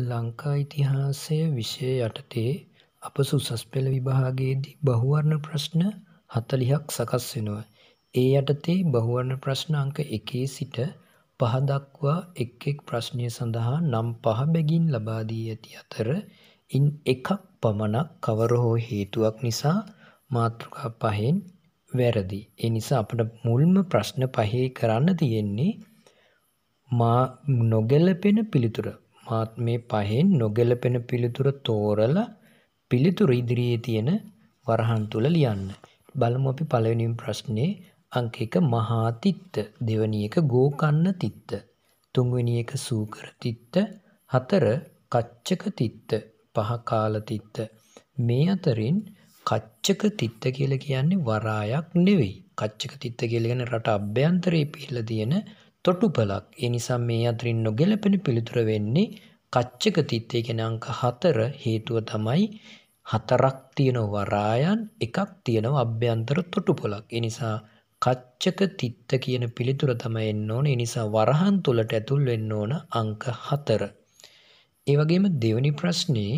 ලංකා ඉතිහාසය විෂය යටතේ අප සුසස් පෙළ විභාගයේදී බහුවර්ණ ප්‍රශ්න හතලිහක් සකස් වෙනවා. ඒ යටතේ බහුවර්ණ ප්‍රශ්න අංක එකේ සිට පහදක්වා එක් එක් ප්‍රශ්නය සඳහා නම් පහ බැගින් ලබාදී ඇති අතර ඉන් එකක් පමණක් කවර හෝ හේතුවක් නිසා මාතෘකා පහෙන් වැරදි. එනිසා අපට මුල්ම ප්‍රශ්න පහේ කරන්න තියෙන්නේ මා නොගැලපෙන පිළිතුර මාත් මේ පහෙන් නොගැලපෙන පිළිතුර තෝරල පිළිතුර ඉදිරියේ තියෙන වරහන් තුළ ලියන්න. බලමු අපි පළවෙනිම් ප්‍රශ්නය අංක එක මහාතිත්ත දෙවනි එක ගෝකන්න තිත්ත. තුන්වෙනි එක සූකර තිත්ත හතර කච්චක තිත්ත පහකාල තිත්ත. මේ අතරින් කච්චක තිත්ත කියල කියන්නේ වරායක් නෙවෙයි කච්චක තිත්ත කියලගෙන රට අභ්‍යන්තරයේ පිහිල තියෙන තොටුපලක් එනිසා මේ අතරින් නොගැලපෙන පිළිතුර වෙන්නේ කච්චකතිත්තේ කෙන අංක හතර හේතුව තමයි හතරක් තියෙන වරායන් එකක් තියෙනව අභ්‍යන්තර තොටුපොලක්. එනිසා කච්චක තිත්ත කියන පිළිතුර තමයි එන්න ඕන. එනිසා වරහන් තුලට ඇතුල් වෙන්න ඕන අංක 4. ඒ වගේම දෙවෙනි ප්‍රශ්නේ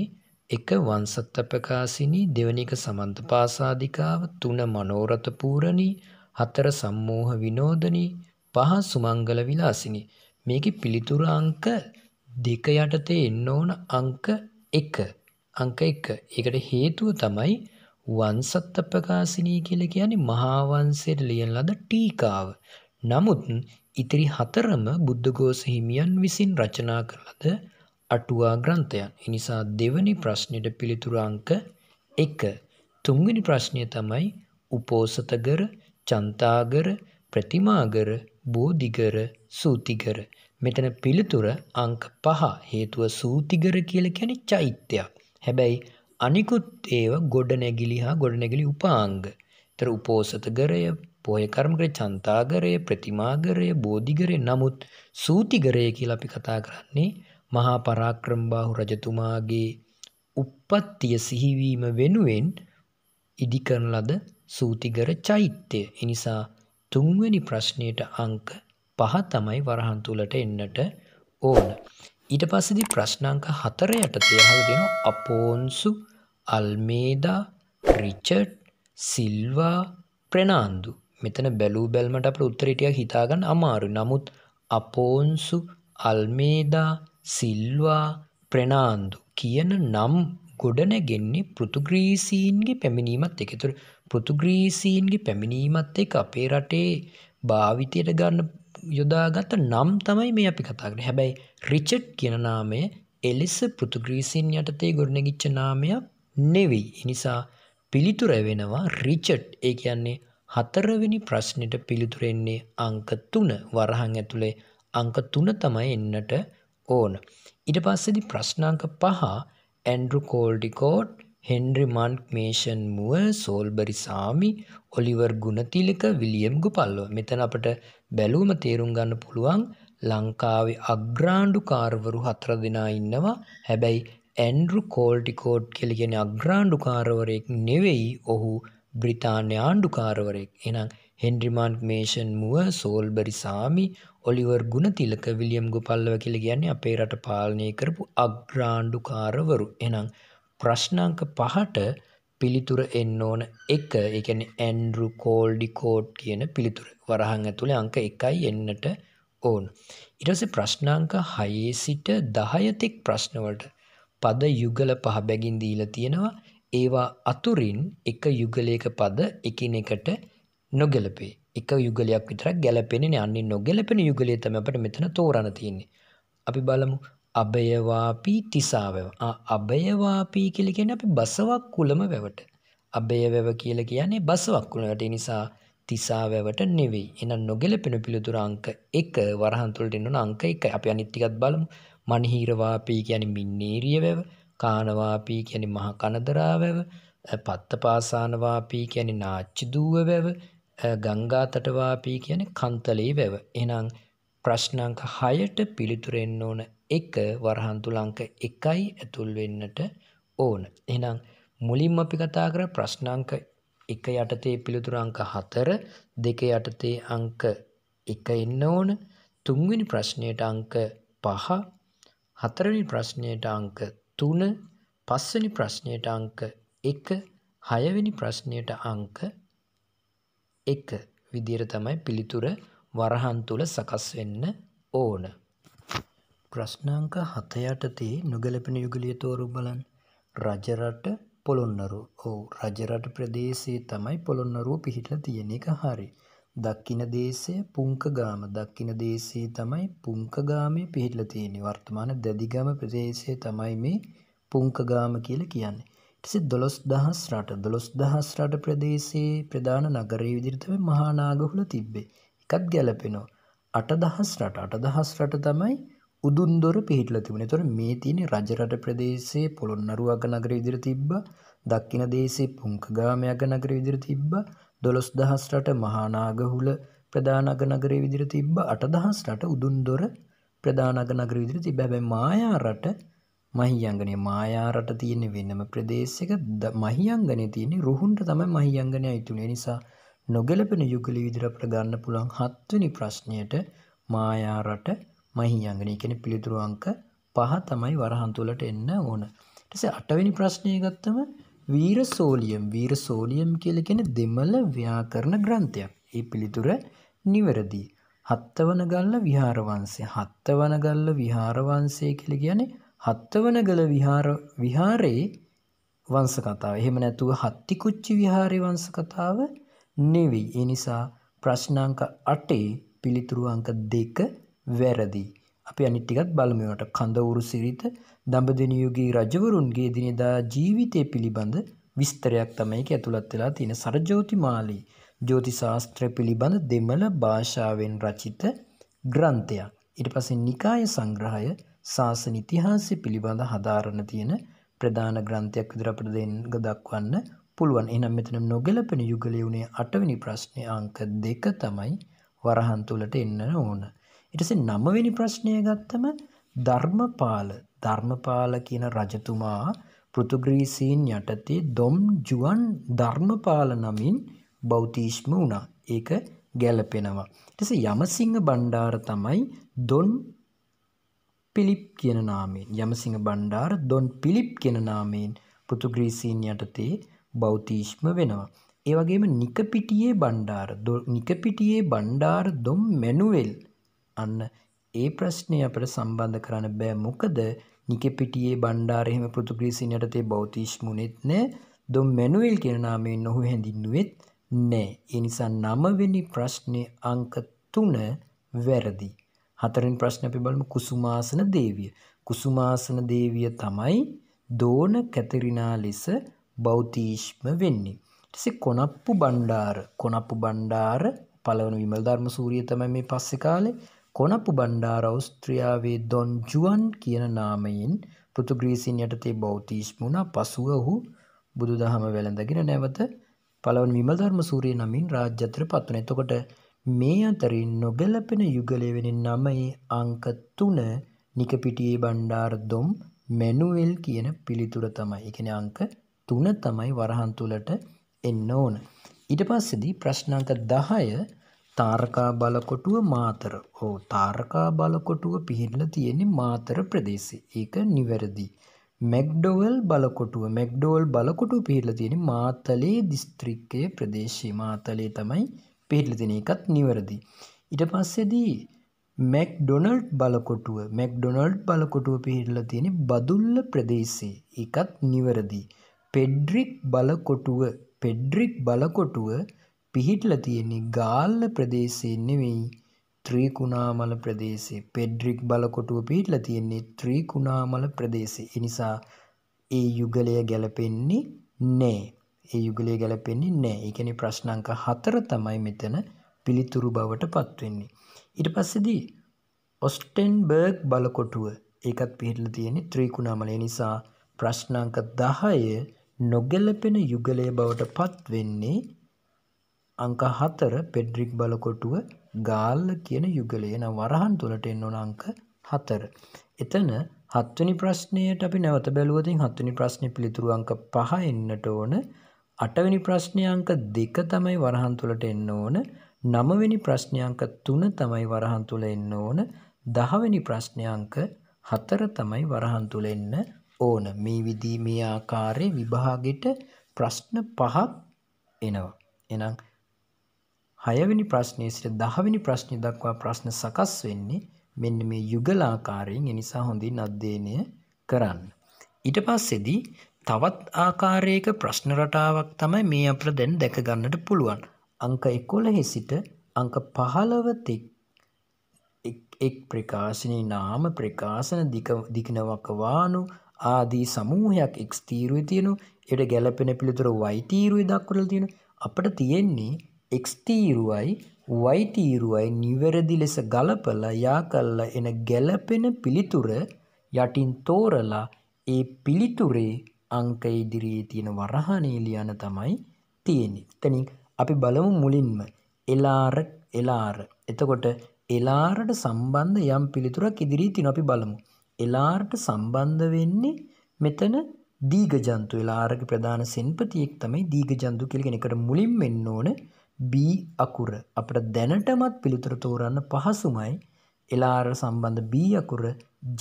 එක වංශත්ත ප්‍රකාශිනී දෙවෙනික සමන්ත පාසාදිකාව තුන මනෝරත පූරණී හතර සම්මෝහ විනෝදනී පහ සුමංගල විලාසිනී මේකේ පිළිතුරු අංක 4 දෙක යටතේ එන්න ඕන අංක එක අංක එක එකට හේතුව තමයි වන්සත්ත ප්‍රකාශනී කියල කියන්නේ මහාවන්සයට ලියන ලද ටීකාව. නමුත් ඉතිරි හතරම බුද්ධගෝස හිමියන් විසින් රචනා කරලද අටුවා ග්‍රන්ථයන්. එනිසා දෙවනි ප්‍රශ්නයට පිළිතුරංක එක. තුන්ගනි ප්‍රශ්නය තමයි උපෝසතගර චන්තාගර ප්‍රතිමාගර බෝධිගර සූතිගර. මෙතන පිළිතුර අංක පහ හේතුව සූතිගර කියල කැනෙ චෛත්‍යයක්. හැබැයි අනිකුත් ඒව ගොඩනැගිලි හා ගොඩනැගිලි උපාංග. තර උපෝසතගරය පොයකර්මග්‍ර චන්තාගරය ප්‍රතිමාගරය බෝධිගරය නමුත් සූතිගරය කියලා අපි කතා කරන්නේ මහා පරාක්‍රම්බාහු රජතුමාගේ උප්පත්තිය සිහිවීම වෙනුවෙන් ඉදිකරන ලද සූතිගර චෛත්‍යය එනිසා තුන්වැනි ප්‍රශ්නයට අංක පහ තමයි වරහන් තුලට එන්නට ඕන. ඊට පස්සදි ප්‍රශ්නංක හතර යටතේ අහලා තියෙනවා Afonso Almeida Richard Silva Fernando. මෙතන බැලූ බැල්මට අපට උත්තර ටිකක් හිතා ගන්න අමාරු. නමුත් අපෝන්සු අල්මේදා සිල්වා ප්‍රනාන්දු කියන නම් ගොඩනැගෙන්නේ පෘතුග්‍රීසීන්ගේ පැමිණීමත් එක. ඒතර පෘතුග්‍රීසීන්ගේ පැමිණීමත් එක්ක අපේ රටේ භාවිතයට ගන්න යොදාගත නම් තමයි මේ අපි කතාකර හැබැයි රිචට් කියන නාමය එලෙස පෘතුග්‍රීසින් යටතේ ගොඩනගිච්ච නාමයක් නෙවෙයි එනිසා පිළිතුර වෙනවා රිචට් ඒ කියන්නේ හතරවෙනි ප්‍රශ්නයට පිළිතුරෙන්නේ අංක තුන වරහන් ඇතුළේ අංක තුන තමයි එන්නට ඕන. ඉට පස්සෙදි ප්‍රශ්නාංක පහ Andrew කෝල්ඩිකෝට් හෙන්ඩ්‍රි Monck Mason Moore Soulbury සාමි ඔලිවර් ගුණතිලක විලියම් ගුපල්ලෝ මෙතන අපට බැලූම තේරුම් ගන්න පුළුවන් ලංකාවේ අග්‍රාණ්ඩුකාරවරු හතර දෙනා ඉන්නවා හැබැයි ඇන්ඩරු කෝල්ටිකෝඩ් කෙලිගෙන අග්‍රාණ්ඩුකාරවරයෙක් නෙවෙයි ඔහු බ්‍රිතාන්‍ය ආණ්ඩුකාරවරයෙක් එනම් හෙන්ඩ්‍රිමාන්ක් මේෂන් මුව සෝල්බරි සාමි ඔලිවර් ගුණතිලක විලියම් ගුපල්ලව කියල කියන්නේ අපේ රට පාලනය කරපු අග්‍රාණ්ඩුකාරවරු එනම් ප්‍රශ්නංක පහට පිළිතුර එන්න ඕන එක එකන ඇන්ඩරු කෝල්ඩිකෝඩ් කියන පිළිතුර වරහන් ඇතුළේ අංක එකයි එන්නට ඕන්. ඉරස ප්‍රශ්නාංක හයේ සිට දහයතෙක් ප්‍රශ්නවලට පද යුගල පහ බැගින් දීල තියෙනවා ඒවා අතුරින් එක යුගලයක පද එකින එකට නොගැලපේ එක යුගලයක් විතර ගැලපෙන අන්නේ නොගැලපෙන යුගලේ තම අපට මෙතන තෝරණ තියන්නේ. අපි බලමු අභයවාපී තිසාවැව අභයවාපී කලිගෙන අපි බසවක් කුලම වැවට අභයවැව කියල කියන්නේ බසවක් කුලට නිසා තිසාවැවට නෙවෙයි එන නොගෙලපෙන පිළිතුර අංක එක වරහන්තුලට එන්නන අංක එක අපි අනිත්තිකත් බලමු මනහිරවාපී කියන මින්නේරිය වැව කානවාපී කියන මහ කනදරාවැව පත්ත පාසානවාපී කියන නාච්චි දූව වැව ගංගාතටවාපී කියන කන්තලේ වැව එනං ප්‍රශ්නංක හයට පිළිතුරෙන්න ඕන එක වරහන්තුලංක එකයි ඇතුල්වෙන්නට ඕන. එනම් මුලින්ම අපි කතා කර ප්‍රශ්නංක එක යටතේ පිළිතුරංක හතර දෙක යටතේ අංක එක එන්න ඕන තුන්වෙනි ප්‍රශ්නයට අංක පහ හතරනි ප්‍රශ්නයට අංක තුන පස්සනි ප්‍රශ්නයට අංක එක හයවෙනි ප්‍රශ්නයට අංක එක විදිර තමයි පිළිතුර වරහන් තුළ සකස් වෙන්න ඕන. ප්‍රශ්නාංක 7 යටතේ නොගැලපෙන යුගලිය තෝරු බලන්න. රජරට පොළොන්නරුව. ඔව් රජරට ප්‍රදේශයේ තමයි පොළොන්නරුව පිහිටලා තියෙන එක හරි. දක්ෂිණ දේශය පුංකගාම. දක්ෂිණ දේශයේ තමයි පුංකගාමේ පිහිටලා තියෙන්නේ. වර්තමාන දැදිගම ප්‍රදේශයේ තමයි මේ පුංකගාම කියලා කියන්නේ. ඊට පස්සේ 12000 රට. 12000 රට ප්‍රදේශයේ ප්‍රධාන නගරයේ විදිහට තමයි මහා නාගහුල තිබ්බේ. එකත් ගැලපෙනවා. 8000 රට. 8000 රට තමයි උදුන්දොර පිහිටල තිබුණ තොර මේ තියෙන රජරට ප්‍රදේශයේ පොළොන්නරුවක නගර ඉදිර තිබ්බ දක්කින දේශේ පුංකගාමයක නගර විදිර තිබ්බ දොළොස් දහස්රට මහානාගහුල ප්‍රධානග නගරේ විදිර තිබ්බ අටදහස්රට උදුන්දොර ප්‍රධානග නගර විදිර තිබ බැ මායාරට මහියංගනය මායාරට තියෙන වෙන්නම ප්‍රදේශක ද මහියංගනය තියන්නේ රුහුන්ට තමයි මහියංගනය අයිතුනේ නිසා නොගැලපෙන යුගලි විදිර ප්‍රගන්න පුළන් හත්වනි ප්‍රශ්නයට මායාරට මහියංගන එකන පිළිතුරු අංක පහ තමයි වරහන් තුලට එන්න ඕන. ටස අටවැනි ප්‍රශ්නය ගත්තම වීර සෝලියම් වීර සෝලියම් කියලකෙන දෙමල ව්‍යාකරණ ග්‍රන්ථයක්. ඒ පිළිතුර නිවැරදී. හත්තවනගල්ල විහාරවන්සේ හත්තවනගල්ල විහාරවන්සේ කියල කියන්නේ හත්තවනගල විහාරයේ වංසකතාව එහෙම නැතුව හත්තිකුච්චි විහාරය වංසකතාව නෙවෙයි. එනිසා ප්‍රශ්නාංක අටේ පිළිතුරු අංක දෙක වැරදි. අපි අනිත් ටිකත් බලමු ඒවට. කඳවුරු සිරිත දඹදෙණි යුගයේ රජවරුන්ගේ එදිනෙදා ජීවිතය පිළිබඳ විස්තරයක් තමයි ඒක ඇතුළත් වෙලා තියෙන සරජෝතිමාලී ජ්‍යොතිෂ ශාස්ත්‍රය පිළිබඳ දෙමළ භාෂාවෙන් රචිත ග්‍රන්ථයක්. ඊට පස්සේ නිකාය සංග්‍රහය ශාසන ඉතිහාසය පිළිබඳ හදාරන තියෙන ප්‍රධාන ග්‍රන්ථයක් විදිහට අපිට දෙන්න දක්වන්න පුළුවන්. එහෙනම් මෙතන නොගැලපෙන යුගලයේ උනේ 8 වෙනි ප්‍රශ්නේ අංක 2 තමයි වරහන් තුලට එන්න ඕන. ඉටසේ නමවෙනි ප්‍රශ්නය ගත්තම ධර්මපාල ධර්මපාල කියන රජතුමා පෘතුග්‍රීසින් යටතේ දොම් ජුවන් ධර්මපාල නමින් බෞතිශ්ම වුණා ඒක ගැලපෙනවා. ටස යමසිංහ බණ්ඩාර තමයි දොන් පිලිප් කියන නාමෙන් යමසිංහ බණ්ඩාර දොන් පිලිප් කියන නාමයෙන් පෘතුග්‍රීසින් යටතේ බෞතිශ්ම වෙනවා. ඒවගේම නිකපිටියේ බණ්ඩාර නිකපිටියේ බණ්ඩාර දොම් මැනුවෙල් අන්න ඒ ප්‍රශ්නය අපට සම්බන්ධ කරන්න බෑ මොකද නිකපිටියේ බණ්ඩාරහෙම පෘතුග්‍රීසින් යටතේ බෞතිශ්මුණෙත් නෑ දොම් මැනුවල් කෙනනාමයෙන් නොහු හැඳින්නුවෙත් නෑ එනිසා නමවෙනි ප්‍රශ්නය අංක තුන වැරදි. හතරින් ප්‍රශ්න අපි බලමු කුසුමාසන දේවිය. කුසුමාසන දේවිය තමයි දෝන කැතරිනා ලෙස බෞතිීශ්ම වෙන්නේ. ටෙසි කොනප්පු බණ්ඩාර කොනප්පු බණ්ඩාර පලවන විමල් ධර්ම සූරිය තමයි මේ පස්සෙ කාලේ කොනපු බණ්ඩාර ඔස්ට්‍රියාවේ දොන් ජුවන් කියන නාමයෙන් පෘතුග්‍රීසින් යටතේ බෞතිෂ්මුණ පසුව ඔහු බුදු දහම වැළඳගෙන නැවත පළවන් විමධර්ම සූරිය නමින් රාජ්‍යත්‍ර පත්වන එතකොට මේ අතරින් නොගැලපෙන යුගලයවෙන නමයේ අංක තුන නිකපිටියේ බණ්ඩාර් දොම් මැනුවල් කියන පිළිතුර තමයි එකන අංක තුන තමයි වරහන්තුලට එන්න ඕන. ඉට පස්සෙදී ප්‍රශ්නාංක දහය තාරකා බලකොටුව මාතර ඕ තාරකා බලකොටුව පිහිල්ල තියෙනෙ මාතර ප්‍රදේශේ ඒක නිවැරදි. මැක්්ඩෝවල් බලකොටුව මැක්්ඩෝල් බලකොටු පිහිල්ල තියෙන මාතලේ දිස්ත්‍රික්කය ප්‍රදේශය මාතලේ තමයි පිහිටලතින එකත් නිවැරදි. ඉට පස්සෙදී මැක්්ඩොනල්ඩ් බලකොටුව මැක්්ඩොනල්ඩ් බලකොටුව පිහිටල තියෙන බදුල්ල ප්‍රදේශේ එකත් නිවැරදි. පෙඩ්රික් බලකොටුව පෙඩ්රික් බලකොටුව පිහිටලා තියෙන්නේ ගාල්ල ප්‍රදේශයේ නෙවෙයි ත්‍රිකුණාමල ප්‍රදේශයේ. පෙඩ්රික් බලකොටුව පිහිටලා තියෙන්නේ ත්‍රිකුණාමල ප්‍රදේශයේ. ඒ නිසා ඒ යුගලය ගැලපෙන්නේ නැහැ. ඒ යුගලය ගැලපෙන්නේ නැහැ. ඒ කියන්නේ ප්‍රශ්න අංක 4 තමයි මෙතන පිළිතුරු බවට පත් වෙන්නේ. ඊට පස්සේදී ඔස්ටෙන්බර්ග් බලකොටුව ඒකත් පිහිටලා තියෙන්නේ ත්‍රිකුණාමල. ඒ නිසා ප්‍රශ්න අංක 10 නොගැලපෙන යුගලය බවට පත් වෙන්නේ අංක 4 පෙඩ්රික් බලකොටුව ගාල්ල කියන යුගලය නම් වරහන් තුලට එන්න ඕන අංක 4. එතන හත්වෙනි ප්‍රශ්නයට අපි නැවත බැලුවොතින් හත්වෙනි ප්‍රශ්නේ පිළිතුරු අංක 5 එන්නට ඕන. අටවෙනි ප්‍රශ්නේ අංක 2 තමයි වරහන් තුලට එන්න ඕන. නවවෙනි ප්‍රශ්නේ අංක 3 තමයි වරහන් තුල එන්න ඕන. 10වෙනි ප්‍රශ්නේ අංක 4 තමයි වරහන් තුල එන්න ඕන. මේ විදිහේ මේ ආකාරයේ විභාගෙට ප්‍රශ්න පහක් එනවා. එහෙනම් හයවැනි ප්‍රශ්නය සිට දහවැනි ප්‍රශ්නය දක්වා ප්‍රශ්න සකස් වෙන්නේ මෙන්න මේ යුගලාකාරයෙන් එනිසා හොඳින් අධ්‍යයනය කරන්න. ඊට පස්සෙදී තවත් ආකාරයක ප්‍රශ්න රටාවක් තමයි මේ අපට දැන් දැකගන්නට පුළුවන්. අංක එකොළහෙ සිට අංක පහළවතෙක් එක් ප්‍රකාශනී නාම ප්‍රකාශන දිගනවකවානු ආදී සමූහයක් එක්ස්තීරුව තියෙනු එයට ගැලපෙන පිළිතුර වයිතීරුව දක්වල තියෙන අපට තියෙන්නේ එක්ස් තීරුවයි වයිතීරුවයි නිවැරදි ලෙස ගලපල යා කල්ල එන ගැලපෙන පිළිතුර යටින් තෝරලා ඒ පිළිතුරේ අංක ඉදිරියේ තියෙන වරහනේ ලියන තමයි තියෙන්නේ. එතනින් අපි බලමු මුලින්ම එලාර එලාර. එතකොට එලාරට සම්බන්ධ යම් පිළිතුරක් ඉදිරියේ තියෙනවා අපි බලමු. එලාරට සම්බන්ධ වෙන්නේ මෙතන දීඝ ජන්තු එලාරගේ ප්‍රධාන සෙන්පතියෙක් තමයි දීඝ ජන්තු කියලා කෙනෙක්ට මුලින්ම එන්න ඕනේ බී අකුර අපට දැනටමත් පිළිතුර තෝරන්න පහසුමයි එලාර සම්බන්ධ බී අකුර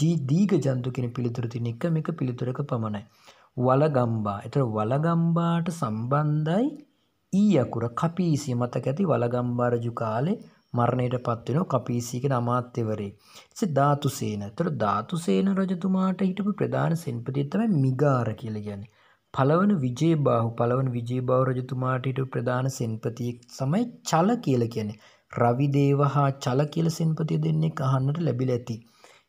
ජීදීග ජන්තු කෙන පිළිතුරතින එක එක පිළිතුරක පමණයි. වලගම්බා එට වලගම්බාට සම්බන්ධයි ඊ අකුර කපීසිය මතක ඇති වලගම්බාරජු කාලේ මරණයට පත්වෙන කපීසිකෙන අමාත්‍යවරේ. සි ධාතුසේන තර ධාතුසේන රජතුමාට හිටපු ප්‍රධාන සෙන්පතිත්තම මිගාර කියල ගැන්නේ පළවන විජේබාහු පළවන විජේබව රජතුමාටට ප්‍රධාන සෙන්පතියෙක් සමයි චල කියල කියන්නේ. රවිදේව හා චල කියල සෙන්පතිය දෙන්නේ අහන්නට ලැබිල ඇති.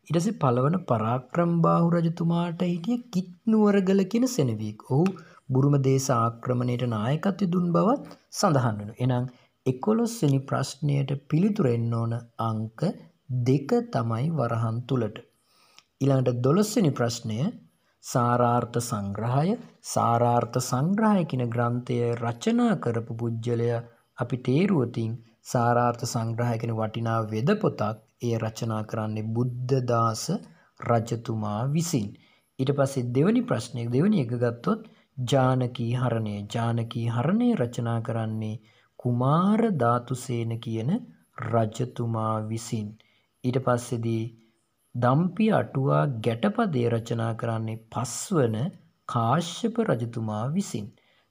ඉටස පළවන පරාක්‍රම්බාහු රජතුමාට හිටිය කිත්නුවරගල කියෙන සෙනවීක් ඔහු බුරුම දේශ ආක්‍රමණයට නායකත්ය දුන් බවත් සඳහන්වන. එනම් එකොලොස්සනි ප්‍රශ්නයට පිළිතුරෙන් ඕන අංක දෙක තමයි වරහන් තුළට. ඉළඟට දොලොස්සනි ප්‍රශ්නය සාරාර්ථ සංග්‍රහය සාරාර්ථ සංග්‍රහය කියන ග්‍රන්ථය රචනා කරපු පුජ්‍යලය අපි තේරුවතින් සාරාර්ථ සංග්‍රහය කියන වටිනා වෙද පොතක් ඒ රචනා කරන්නේ බුද්ධදාස රජතුමා විසින්. ඊට පස්සේ දෙවනි ප්‍රශ්නය දෙවනි එක ගත්තොත් ජානකී හරණය ජානකී හරණය රචනා කරන්නේ කුමාර ධාතුසේන කියන රජතුමා විසින්. ඊට පස්සේදී දම්පිය අටුවා ගැටපදේ රචනා කරන්නේ පස්වන කාශ්‍යප රජතුමා විසින්.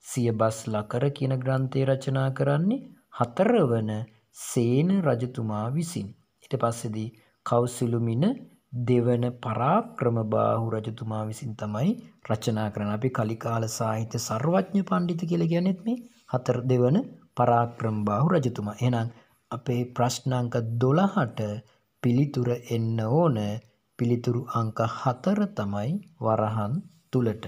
සියබස් ලකර කියන ග්‍රන්ථය රචනා කරන්නේ හතරවන සේන රජතුමා විසින්. ඊට පස්සේදී කෞසිලුමින දෙවන පරාක්‍රම බාහු රජතුමා විසින් තමයි රචනා කරන. අපි කලිකාල සාහිත්‍ය සර්වඥ පඬිතු කියලා කියන්නේත් මේ හතර දෙවන පරාක්‍රම බාහු රජතුමා. එහෙනම් අපේ ප්‍රශ්න අංක 12ට පිළිතුර එන්න ඕන පිළිතුරු අංක හතර තමයි වරහන් තුළට.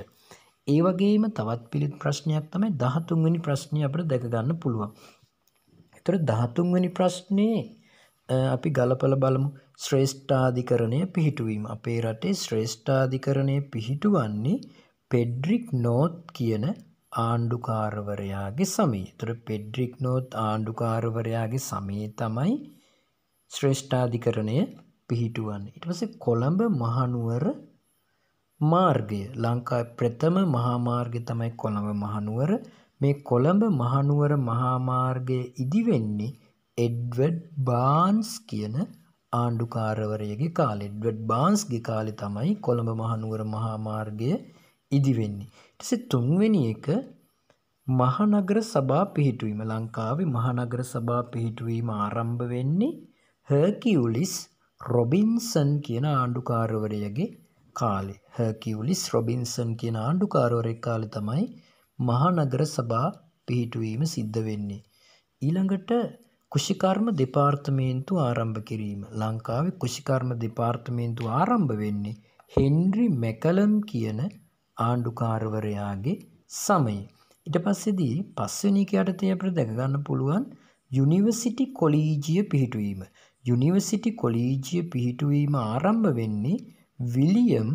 ඒ වගේම තවත් පිළිත් ප්‍රශ්නයක් තමයි දහතුන්වැනි ප්‍රශ්නය අපට දැකගන්න පුළුවන්. එතොට දහතුන්වැනි ප්‍රශ්නයේ අපි ගලපල බලමු ශ්‍රේෂ්ඨාධිකරණය පිහිටුවීම. අපේ රටේ ශ්‍රේෂ්ඨාධිකරණය පිහිටුවන්නේ පෙඩ්රික් නෝත් කියන ආණ්ඩුකාරවරයාගේ සමී. තොට පෙඩ්රික් නෝත් ආණ්ඩුකාරවරයාගේ සමයේ තමයි ශ්‍රේෂ්ඨාධිකරණය පිහිටුවන්නේ. ඊට පස්සේ කොළඹ මහනුවර මාර්ගය ලංකාවේ ප්‍රථම මහා මාර්ගය තමයි කොළඹ මහනුවර. මේ කොළඹ මහනුවර මහා මාර්ගය ඉදි වෙන්නේ එඩ්වඩ් බාන්ස් කියන ආණ්ඩුකාරවරයගේ කාලේ එඩ්වඩ් බාන්ස්ගේ කාලේ තමයි කොළඹ මහනුවර මහා මාර්ගය ඉදි වෙන්නේ. ඊට පස්සේ තුන්වෙනි එක මහනගර සභා පිහිටුවීම ලංකාවේ මහනගර සභා පිහිටුවීම ආරම්භ වෙන්නේ හර්කියවලිස් රොබින්සන් කියන ආණ්ඩුකාරවරයගේ කාලෙ හර්කියවලිස් රොබින්සන් කියන ආණ්ඩුකාරවරෙක් කාලෙ තමයි මහනගර සභා පිහිටුවීම සිද්ධ වෙන්නේ. ඊළඟට කෘෂිකර්ම දෙපාර්තමේන්තු ආරම්භ කිරීම ලංකාවේ කෘෂිකර්ම දෙපාර්තමේන්තු ආරම්භ වෙන්නේ හෙන්රි මැකලම් කියන ආණ්ඩුකාරවරයාගේ සමයි. ඉට පස්සෙදී පස්වනික අටතය අපට දැකගන්න පුළුවන් යුනිවසිටි කොලීජිය පිහිටුවීම යුනිවර්සිටි කොලීජිය පිහිටුවීම ආරම්භ වෙන්නේ විලියම්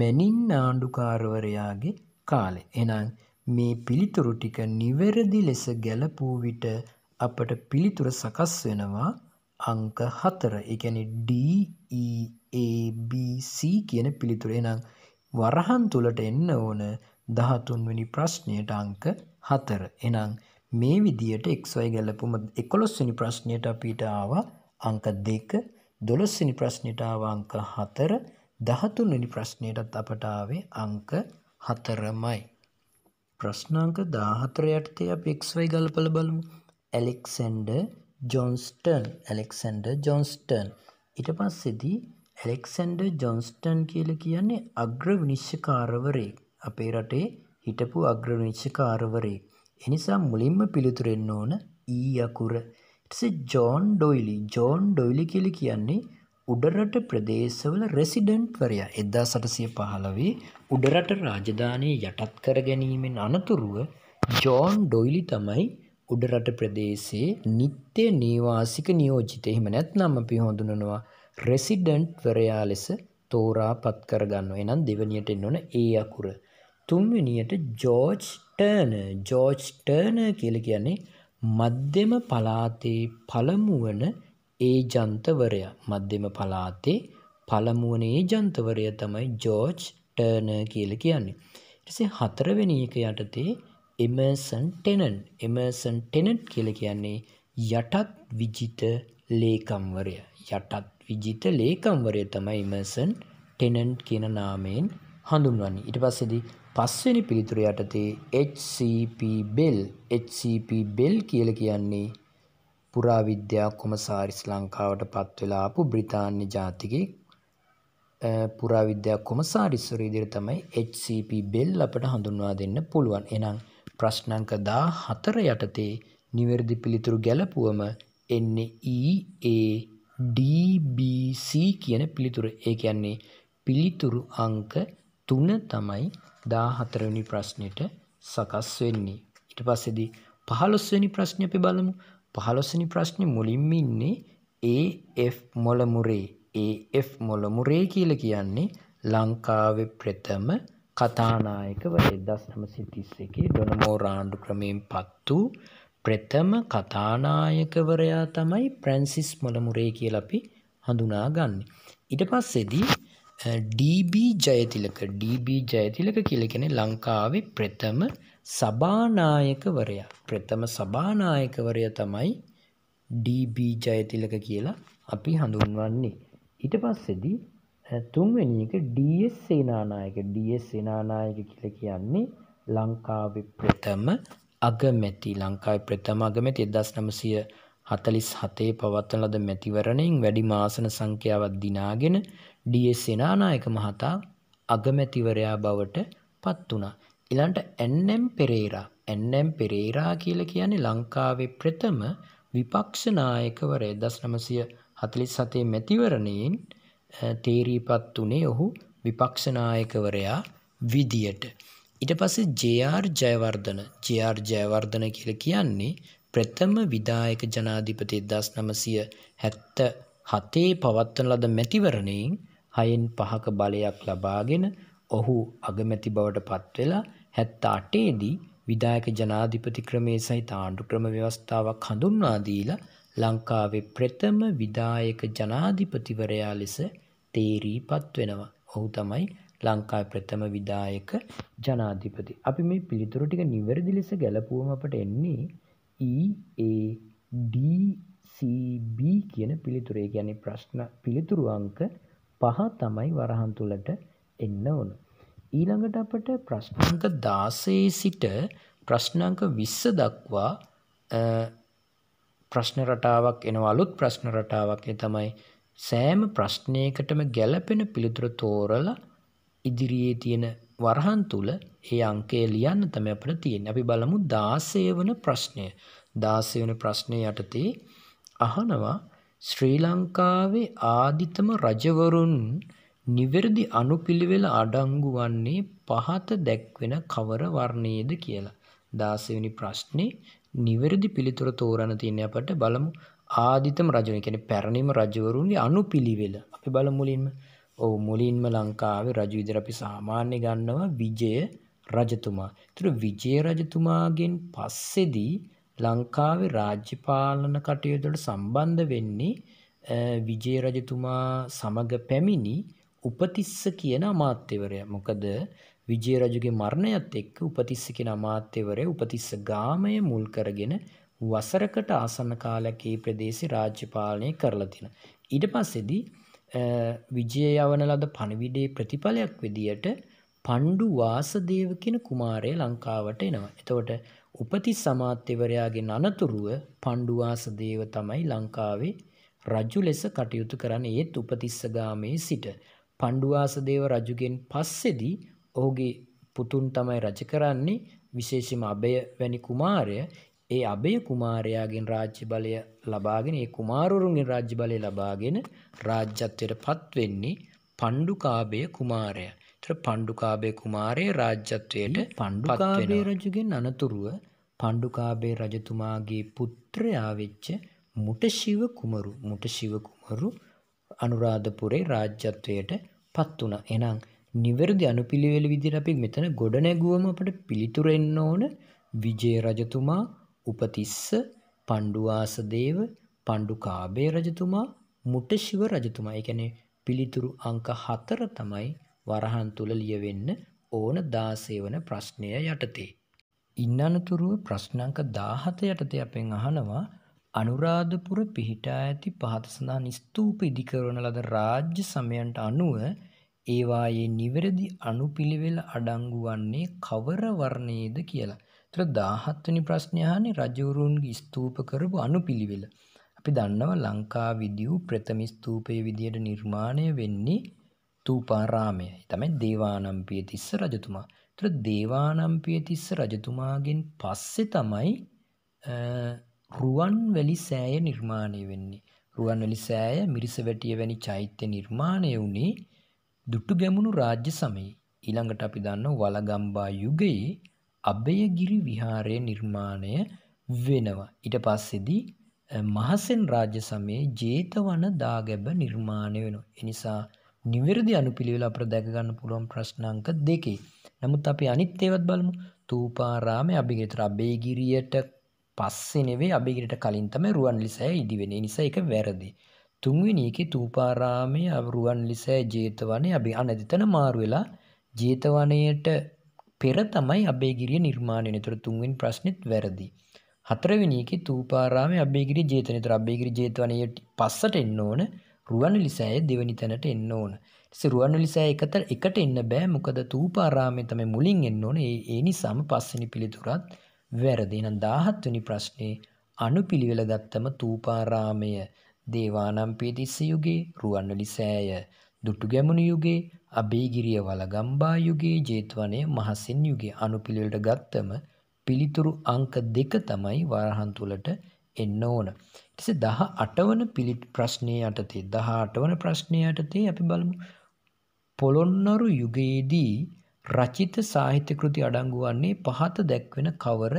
මැනින් නාණ්ඩුකාරවරයාගේ කාලෙ. එනම් මේ පිළිතුරු ටික නිවැරදි ලෙස ගැලපූ විට අපට පිළිතුර සකස් වෙනවා අංක හතර. එකැන DEABC කියන පිළිතුර එනම් වරහන් තුළට එන්න ඕන දහතුන්වැනි ප්‍රශ්නයට අංක හතර. එනම් මේ විදියට එක්වයි ගැලපුම එකොළොස්වනි ප්‍රශ්නයට අපිට ආවා අංක 2 12 වෙනි ප්‍රශ්නෙට ආව අංක 4 13 වෙනි ප්‍රශ්නෙටත් අපට ආවේ අංක 4මයි ප්‍රශ්න අංක 14 යටතේ අපි xy ගලපලා බලමු ඇලෙක්සැන්ඩර් ජොන්ස්ටන් ඇලෙක්සැන්ඩර් ජොන්ස්ටන් ඊට පස්සේදී ඇලෙක්සැන්ඩර් ජොන්ස්ටන් කියලා කියන්නේ අග්‍ර විනිශ්චකාරවරයෙක් අපේ රටේ හිටපු අග්‍ර විනිශ්චකාරවරයෙක් එනිසා මුලින්ම පිළිතුරෙන්න ඕන ඊ අකුර ජෝන් ඩොයිලි ජෝන් ඩොයිලි කියලි කියන්නේ උඩරට ප්‍රදේශවල රෙසිඩන්ට්වරයා එදා සටසය පහලවේ උඩරට රාජධානය යටත් කර ගැනීමෙන් අනතුරුව ජෝන් ඩොයිලි තමයි උඩරට ප්‍රදේශයේ නිත්‍ය නීවාසික නියෝජිත එහෙම නැත්නම් අපි හඳුනනවා රෙසිඩන්ට්වරයා ලෙස තෝරා පත් කරගන්න. එහෙනම් දෙවැනියට එන්න ඕන ඒ අකුර. තුන්වෙනියට ජෝර්ජ් ටර්නර්. ජෝර්ජ් ටර්නර් කියලා කියන්නේ මධ්‍යම පළාතේ පළමු වන ඒජන්තවරයා. මධ්‍යම පළාතේ පළමු වන ඒජන්තවරය තමයි ජෝර්ජ් ටර්නර් කියලා කියන්නේ. ඊට පස්සේ හතරවෙනි එක යටතේ එමර්සන් ටෙනන්ට්. එමර්සන් ටෙනන්ට් කියලා කියන්නේ යටත් විජිත ලේකම්වරය. යටත් විජිත ලේකම්වරය තමයි එමර්සන් ටෙනන්ට් කියන නාමයෙන් හඳුන්වන්නේ. ඊට පස්සේදී පස්වෙනි පිළිතුර යටතේ HCP බෙල් HCP බෙල් කියල කියන්නේ පුරාවිද්‍යා කොමසාරිස් ලංකාවට පත්වෙලා ආපු බ්‍රිතාන්‍ය ජාතිකෙක් පුරාවිද්‍යා කොමසාරිස්වර ඉදිරිය තමයි HCP බෙල් අපට හඳුන්වා දෙන්න පුළුවන්. එහෙනම් ප්‍රශ්න අංක 14 යටතේ නිවැරදි පිළිතුරු ගැලපුවම එන්නේ E A D B C කියන පිළිතුර. ඒ කියන්නේ පිළිතුරු අංක 3 තමයි 14වෙනි ප්‍රශ්නෙට සකස් වෙන්නේ. ඊට පස්සේදී 15 වෙනි ප්‍රශ්නේ අපි බලමු. 15 වෙනි ප්‍රශ්නේ මුලින්ම ඉන්නේ AF මොලමුරේ. AF මොලමුරේ කියලා කියන්නේ ලංකාවේ ප්‍රථම කතානායකවරේ 1931 ඩොනමෝ රාන්ඩු ක්‍රමයෙන් පත් වූ ප්‍රථම කතානායකවරයා තමයි ප්‍රැන්සිස් මොලමුරේ කියලා අපි හඳුනාගන්නේ. ඊට පස්සේදී ඩීබ ජයතිලක ඩීබ ජයතිලක කියලකෙන ලංකාවේ ප්‍රථම සභානායකවරයා ප්‍රථම සභානායකවරය තමයි ඩීබ ජයතිලක කියලා අපි හඳුන්වන්නේ ඊට පස්සෙදී තුන්වැනික ඩස් සේනානායක ඩස් සේනානායක කියල කියන්නේ ලංකාව ප්‍රථම අගමැති ලංකායි ප්‍රථම අගමැති එදස් නමසය හතලිස් හතේ පවත්වලද මැතිවරණයෙන් වැඩි මාසන සංඛ්‍යාවත් දිනාගෙන ඩීඑස් සේනානායක මහතා අගමැතිවරයා බවට පත් වුණා. ඊළඟට එන්එම් පෙරේරා එන්එම් පෙරේරා කියලා කියන්නේ ලංකාවේ ප්‍රථම විපක්ෂ නායකවරය 1947 මැතිවරණයෙන් තේරීපත් වුණේ ඔහු විපක්ෂ නායකවරයා විදියට. ඊට පස්සේ ජේ.ආර්. ජයවර්ධන ජේ.ආර්. ජයවර්ධන කියලා කියන්නේ ප්‍රථම විධායක ජනාධිපති 1977 පවත්වන ලද මැතිවරණයෙන් හයෙන් පහක බලයක් ලබාගෙන ඔහු අගමැති බවට පත්වෙලා හැත්තා අටේදී විදායක ජනාධිපති ක්‍රමේ සහිත ආණ්ඩු ක්‍රම ව්‍යවස්ථාවක් හඳුන්වාදීලා ලංකාවේ ප්‍රථම විදායක ජනාධිපතිවරයා ලෙස තේරී පත්වෙනවා. ඔහු තමයි ලංකායි ප්‍රථම විදායක ජනාධිපති. අපි මේ පිළිතුරු ටික නිවැරදි ලෙස ගැලපුවම අපට එන්නේ EADCB කියන පිළිතුරේ ගැන ප්‍රශ්න පිළිතුරු අංක පහ තමයි වරහන් තුළට එන්න ඕන. ඊළඟට අපට ප්‍රශ්නංක දාසේ සිට ප්‍රශ්නංක විස්ස දක්වා ප්‍රශ්න රටාවක් එනවලුත් ප්‍රශ්න රටාවක් තමයි සෑම ප්‍රශ්නයකටම ගැලපෙන පිළිතුර තෝරල ඉදිරියේ තියෙන වරහන් තුළ ඒ අංකය ලියන්න තම අපට තියෙන් අපි බලමු දාසය වන ප්‍රශ්නය දාසය වන ප්‍රශ්නය යටතේ අහනවා ශ්‍රී ලංකාවේ ආදිතම රජවරුන් නිවැරදි අනුපිළිවෙල අඩංගු වන්නේ පහත දැක්වෙන කවර වර්ණයේද කියලා. 16 වෙනි ප්‍රශ්නේ නිවැරදි පිළිතුර තෝරන තියෙන අපට බලමු ආදිතම රජවරුන් කියන්නේ පැරණිම රජවරුන්ගේ අනුපිළිවෙල. අපි බලමු මුලින්ම. ඔව් මුලින්ම ලංකාවේ රජු විදිහට අපි සාමාන්‍ය ගන්නවා විජය රජතුමා. ඒතර විජය රජතුමාගෙන් පස්සේදී ලංකාවේ රාජ්‍ය පාලන කටයුතුවලට සම්බන්ධ වෙන්නේ විජය රජතුමා සමග පැමිණි උපතිස්ස කියන අමාත්‍යවරය. මොකද විජය රජුගේ මරණයත් එක්ක උපතිස්ස කියන අමාත්‍යවරය උපතිස්ස ගාමය මුල් කරගෙන වසරකට ආසන්න කාලයක් ඒ ප්‍රදේශේ රාජ්‍ය පාලනය කරලා තියෙනවා. ඊට පස්සේදී විජය යවන ලද පණිවිඩයේ ප්‍රතිඵලයක් විදියට පණ්ඩු වාසදේව කියන කුමාරය ලංකාවට එනවා. එතකොට උපතිස් අමාත්‍යවරයාගේ අනතුරුව පණ්ඩුවාස දේව තමයි ලංකාවේ රජු ලෙස කටයුතු කරන්න ඒත් උපතිස්ස ගාමේ සිට පණ්ඩුවාස දේව රජුගෙන් පස්සෙදී ඔහුගේ පුතුන් තමයි රජ කරන්නේ විශේෂම අභය වැනි කුමාරය ඒ අභය කුමාරයාගෙන් රාජ්‍ය බලය ලබාගෙන ඒ කුමාරුරුන්ගෙන් රාජ්‍ය බලය ලබාගෙන රාජ්‍යත්වයට පත්වෙන්නේ පණ්ඩුකාභය කුමාරය පණ්ඩුකාබේ කුමාරයේ රාජ්‍යත්වයට පණ්ඩුකාබේ රජුගෙන් අනතුරුව පණ්ඩුකාබේ රජතුමාගේ පුත්‍රයා වෙච්ච මුටශිව කුමරු මුටශිව කුමරු අනුරාධපුරේ රාජ්‍යත්වයට පත් වුණ එනම් නිවැරදි අනුපිළිවෙල විදිහට අපි මෙතන ගොඩනැගුවම අපට පිළිතුරු එන්න ඕන විජේ රජතුමා උපතිස්ස පණ්ඩුවාසදේව පණ්ඩුකාබේ රජතුමා මුටශිව රජතුමා ඒ කියන්නේ පිළිතුරු අංක 4 තමයි වරහන් තුළ ලියවෙන්න ඕන දාසේවන ප්‍රශ්නය යටතේ. ඉන්න අනතුරුව ප්‍රශ්නංක දාහත යටතේ අපෙන් අහනවා අනුරාධපුර පිහිටා ඇති පහත සඳහා නිස්තූප ඉදිකරන ලද රාජ්‍ය සමයන්ට අනුව ඒවායේ නිවැරදි අනුපිළිවෙල අඩංගු වන්නේ කවර වර්ණයේද කියලා. තර දාහත්වනි ප්‍රශ්නයහනි රජවරුන්ගේ ස්තූප කරපු අනුපිළිවෙල. අපි දන්නව ලංකා විදිියූ ප්‍රථමි ස්තූපය විදියට නිර්මාණය වෙන්නේ තූපාරාමය තමයි දේවානම්පිය තිස්ස රජතුමා තුර දේවානම්පිය තිස්ස රජතුමාගෙන් පස්සෙ තමයි රුවන් වැලි සෑය නිර්මාණය වෙන්නේ රුවන් වැලි සෑය මිරිස වැටිය වැනි චෛත්‍ය නිර්මාණය වුණේ දුටු ගැමුණු රාජ්‍ය සමයේ ඊළඟට අපි දන්න වලගම්බා යුගයේ අභයගිරි විහාරය නිර්මාණය වෙනවා ඊට පස්සෙදී මහසෙන් රාජ්‍ය සමයේ ජේතවන දාගැබ නිර්මාණය වෙනවා එනිසා නිවැරදි අනුපිළිවෙල අපට දැක ගන්න පුළුවන් ප්‍රශ්න අංක දෙකේ. නමුත් අපි අනිත් ඒවත් බලමු. තූපාරාමේ අභිගිරිතර අබේගිරියට පස්සේ නෙවෙයි අබේගිරියට කලින් තමයි රුවන්ලිසෑය ඉදි වෙන්නේ. ඒ නිසා ඒක වැරදි. තුන්වෙනි එකේ තූපාරාමේ රුවන්ලිසෑය ජේතවනේ අබේ අනදිතන මාරු වෙලා ජේතවනයේට පෙර තමයි අබේගිරිය නිර්මාණය වෙන්නේ. ඒතර තුන්වෙනි ප්‍රශ්නෙත් වැරදි. හතරවෙනි එකේ තූපාරාමේ අබේගිරිය ජේතවනේ. ඒතර අබේගිරිය ජේතවනයේ පස්සට එන්න ඕනේ. රුවන්වැලිසෑය දෙවනි තැනට එන්න ඕන. ඉතින් රුවන්වැලිසෑය එකතර එකට එන්න බෑ මොකද ථූපාරාමයේ තමයි මුලින් එන්න ඕන. ඒ ඒ නිසාම පස්වෙනි පිළිතුරත් වැරදි. එහෙනම් 17 වෙනි ප්‍රශ්නේ අනුපිළිවෙල ගත්තම ථූපාරාමය දේවානම්පියතිස්ස යුගයේ රුවන්වැලිසෑය දුටුගැමුණු යුගයේ අබේගිරිය වලගම්බා යුගයේ ජේතවනය මහසෙන් යුගයේ අනුපිළිවෙලට ගත්තම පිළිතුරු අංක දෙක තමයි වරහන් තුලට එන්න ඕන. ලෙස දහ අටවන පිළිට් ප්‍රශ්නය යටතේ දහ අටවන ප්‍රශ්නය යටතේ අපි බලමු පොළොන්නරු යුගයේදී රචිත සාහිත්‍ය කෘති අඩංගු වන්නේ පහත දැක්වෙන කවර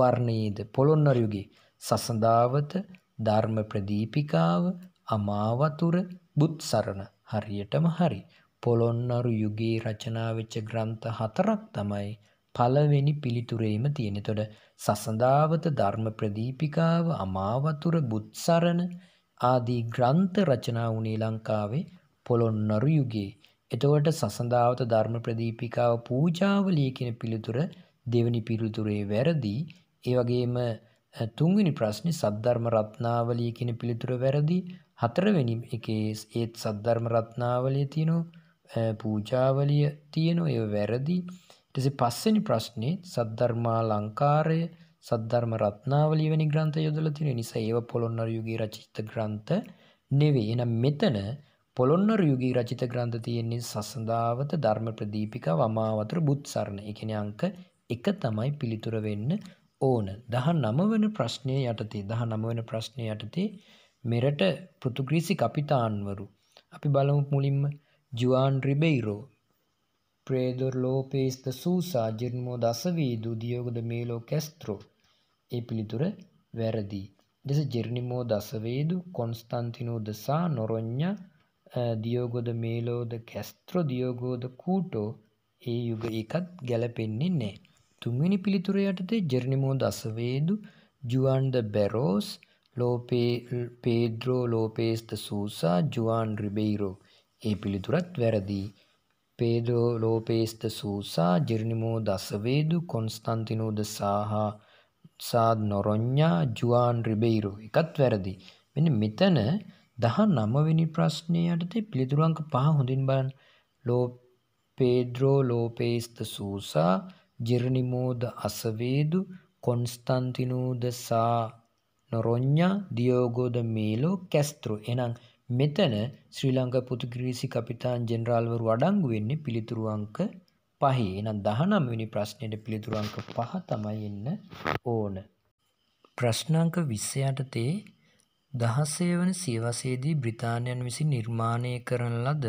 වර්ණයේද පොළොන්නරු යුගයේ සසඳාවත ධර්ම ප්‍රදීපිකාව අමාවතුර බුත්සරණ හරියටම හරි පොළොන්නරු යුගයේ රචනා වෙච්ච ග්‍රන්ථ හතරක් තමයි පළවෙනි පිළිතුරේම තියෙන. එතකොට සසඳාවත ධර්ම ප්‍රදීපිකාව අමාවතුර බුත්සරණ ආදී ග්‍රන්ථ රචනා වුණේ ලංකාවේ පොළොන්නරු යුගයේ. එතකොට සසඳාවත ධර්ම ප්‍රදීපිකාව පූජාවලිය කියන පිළිතුර දෙවනි පිළිතුරේ වැරදි. ඒ වගේම තුන්වෙනි ප්‍රශ්නේ සද්ධර්ම රත්නාවලිය කියන පිළිතුර වැරදි. හතරවෙනි එකේ ඒත් සද්ධර්ම රත්නාවලිය තියෙනවා පූජාවලිය තියෙනවා ඒව වැරදි. ඊටසේ පස්වෙනි ප්‍රශ්නේ සද්ධර්මා ලංකාරය සද්ධර්ම රත්නාවලී වැනි ග්‍රන්ථ යොදලා තියෙන නිසා ඒව පොළොන්නරු යුගයේ රචිත ග්‍රන්ථ නෙවෙයි. එහෙනම් මෙතන පොළොන්නරු යුගයේ රචිත ග්‍රන්ථ තියෙන්නේ සසඳාවත ධර්ම ප්‍රදීපිකා වමාවතර බුත්සරණ. ඒ කියන්නේ අංක 1 තමයි පිළිතුර වෙන්න ඕන. 19 වෙනි ප්‍රශ්නය යටතේ 19 වෙනි ප්‍රශ්නය යටතේ මෙරට පෘතුගීසි කපිතාන්වරු අපි බලමු මුලින්ම ජුආන් රිබෙයිරෝ Pedro ලෝපේස් ද සූසා ජිර්මෝ දසවීදු දියෝගද මේලෝ කැස්ත්‍රෝ ඒ පිළිතුර වැරදි. දෙස ජිර්නිමෝ දසවේදු කොන්ස්තන්තිනෝද සා නොරොඥ්ඥ දියෝගොද මේලෝද කැස්ත්‍රෝ දියෝගෝද කූටෝ ඒ යුග එකත් ගැලපෙන්නේ නෑ. තුන්වෙනි පිළිතුර යටතේ ජෙර්නිමෝ දසවේදු ජුවන්ද බැරෝස් පේද්‍රෝ ලෝපේස්ත සූසා ජුවන් රිබෙයිරෝ ඒ පිළිතුරත් වැරදිී Pedro López de Sousa, Jerónimo de Azevedo, කොන්ස්තන්තිනෝ ද සාහා සාද් නොරොඤ්ඤා, ජුවාන් රිබෙයිරෝ. එකත් වැරදි. මෙන්න මෙතන 19 වෙනි ප්‍රශ්නය යටතේ පිළිතුරු අංක 5 හොඳින් බලන්න. ලෝ පේඩ්‍රෝ ලෝපේස් ද සූසා, ජෙරනිමෝ ද අසවේදු, කොන්ස්තන්තිනෝ ද සා නොරොඤ්ඤා, ඩියෝගෝ ද මේලෝ, කැස්ත්‍රෝ. එහෙනම් මෙතන ශ්‍රී ලංකා පෘතුගීසි කපිතාන් ජෙනරාල්වරු අඩංගු වෙන්නේ පිළිතුරු අංක පහේ. එහෙනම් 19 වෙනි ප්‍රශ්නෙට පිළිතුරු අංක පහ තමයි එන්න ඕන. ප්‍රශ්න අංක 20 යටතේ 16 වන සියවසේදී බ්‍රිතාන්‍යයන් විසින් නිර්මාණය කරන ලද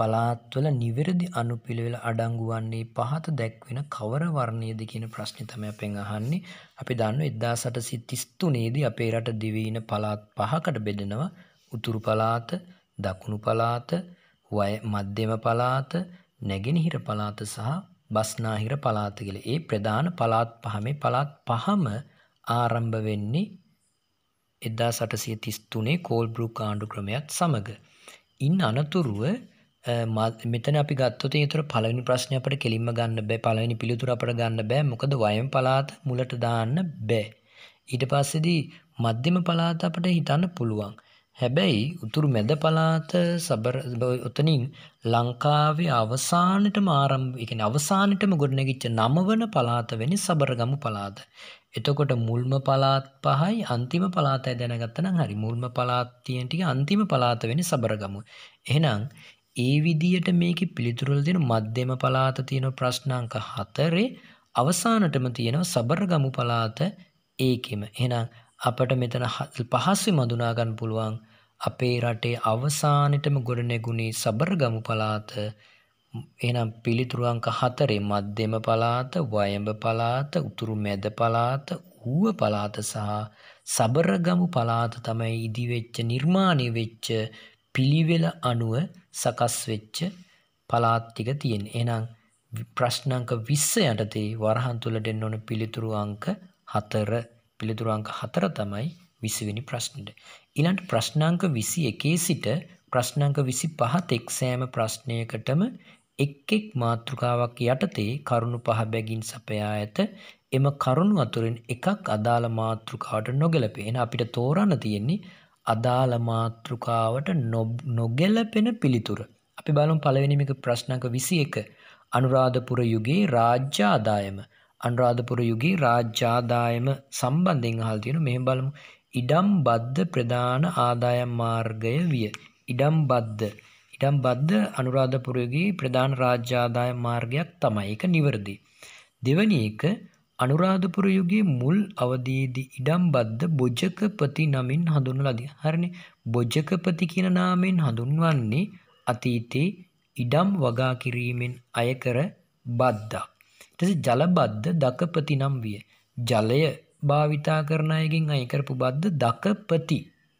පළාත්වල නිවැරදි අනුපිළිවෙල අඩංගු වන්නේ පහත දැක්වෙන කවර වර්ණයේද කියන ප්‍රශ්නේ තමයි අපෙන් අහන්නේ. අපි දන්නවා 1833 දී අපේ රට දිවයින පළාත් පහකට බෙදෙනවා. උතුරු පළාත දකුණු පළාත වය මධ්‍යම පළාත නැගෙනහිර පළාත සහ බස්නාහිර පළාත කියලා. ඒ ප්‍රධාන පළාත් පහමේ පළාත් පහම ආරම්භ වෙන්නේ 1833 කෝල්බ්‍රූක් ආණ්ඩු ක්‍රමයක් සමග. ඉන් අනතුරුව මෙතන අපි ගත්තොත ඒතර පළවෙනි ප්‍රශ්නය අපට කෙලින්ම ගන්න බෑ පළවෙනි පිළිතුර අපට ගන්න බෑ මොකද වයම් පළාත මුලට දාන්න බෑ. ඊට පස්සේදී මධ්‍යම පළාත අපට හිතන්න පුළුවන්. හැබැයි උතුරු මැද පළාත සබර ඔතනින් ලංකාවේ අවසානටම ආරම්භ ඒ කියන්නේ අවසානටම ගොඩනැගිච්ච නවවන පළාත වෙන්නේ සබරගමු පළාත. එතකොට මුල්ම පළාත් පහයි අන්තිම පළාතයි දැනගත්තනම් හරි මුල්ම පළාත් තියෙන ටික අන්තිම පළාත වෙන්නේ සබරගමු. එහෙනම් ඒ විදියට මේකේ පිළිතුරු වල තියෙන මධ්‍යම පළාත තියෙන ප්‍රශ්න අංක 4 අවසානටම තියෙනවා සබරගමු පළාත ඒකෙම. එහෙනම් අපට මෙතන පහස්සෙ මඳුනාගන්න පුළුවන් අපේ රටේ අවසානටම ගොඩනැගුණේ සබරගමු පළාත එහෙනම් පිළිතුරු අංක 4 මධ්‍යම පළාත වයඹ පළාත උතුරු මැද පළාත ඌව පළාත සහ සබරගමු පළාත තමයි ඉදි වෙච්ච නිර්මාණය වෙච්ච පිළිවෙල අනුව සකස් වෙච්ච පළාත් ටික තියෙන. එහෙනම් ප්‍රශ්න අංක 20 යටතේ වරහන් තුල දෙන්න ඕන පිළිතුරු අංක 4 පිළිතුරු අංක 4 තමයි 20 වෙනි ප්‍රශ්නෙට. ඉලන්ට ප්‍රශ්නාංක විසි එකේ සිට ප්‍රශ්නාංක විසි පහත් එක්සෑම ප්‍රශ්නයකටම එක් එක් මාතෘකාවක් යටතේ කරුණු පහ බැගින් සපයා ඇත එම කරුණු අතුරින් එකක් අදාළ මාතෘකාවට නොගැලපේ එන අපිට තෝරන්න තියෙන්නේ අදාළ මාතෘකාවට නොගැලපෙන පිළිතුර අපි බලම් පළවෙනිමික ප්‍රශ්නක විසි එක අනුරාධපුර යුගේ රාජ්‍යාදායම අනුරාධපුර යුගේ රාජ්‍යාදායම සම්බන්ධෙන් හල් තියෙන මෙහ බලමු ඉඩම්බද්ධ ප්‍රධාන ආදායම් මාර්ගය විය. ඉඩම්බද්ධ. ඉඩම්බද්ධ අනුරාධපුරගේ ප්‍රධාන රාජ්‍යාදාය මාර්ගයක් තමයි එක නිවරදි. දෙවනි එක අනුරාධපුර යුගයේ මුල් අවදීදී ඉඩම්බද්ධ බොජකපති නමින් හඳුන්වලාදී. හරිනේ. බොජකපති කියන නාමයෙන් හඳුන්වන්නේ අතීතේ ඉඩම් වගා කිරීමෙන් අයකර බද්දා. ඊට පස්සේ ජලබද්ද දකපති නම් විය. ජලය භාවිතා කරණයගෙන් අයකරපු බද්ධ දකපති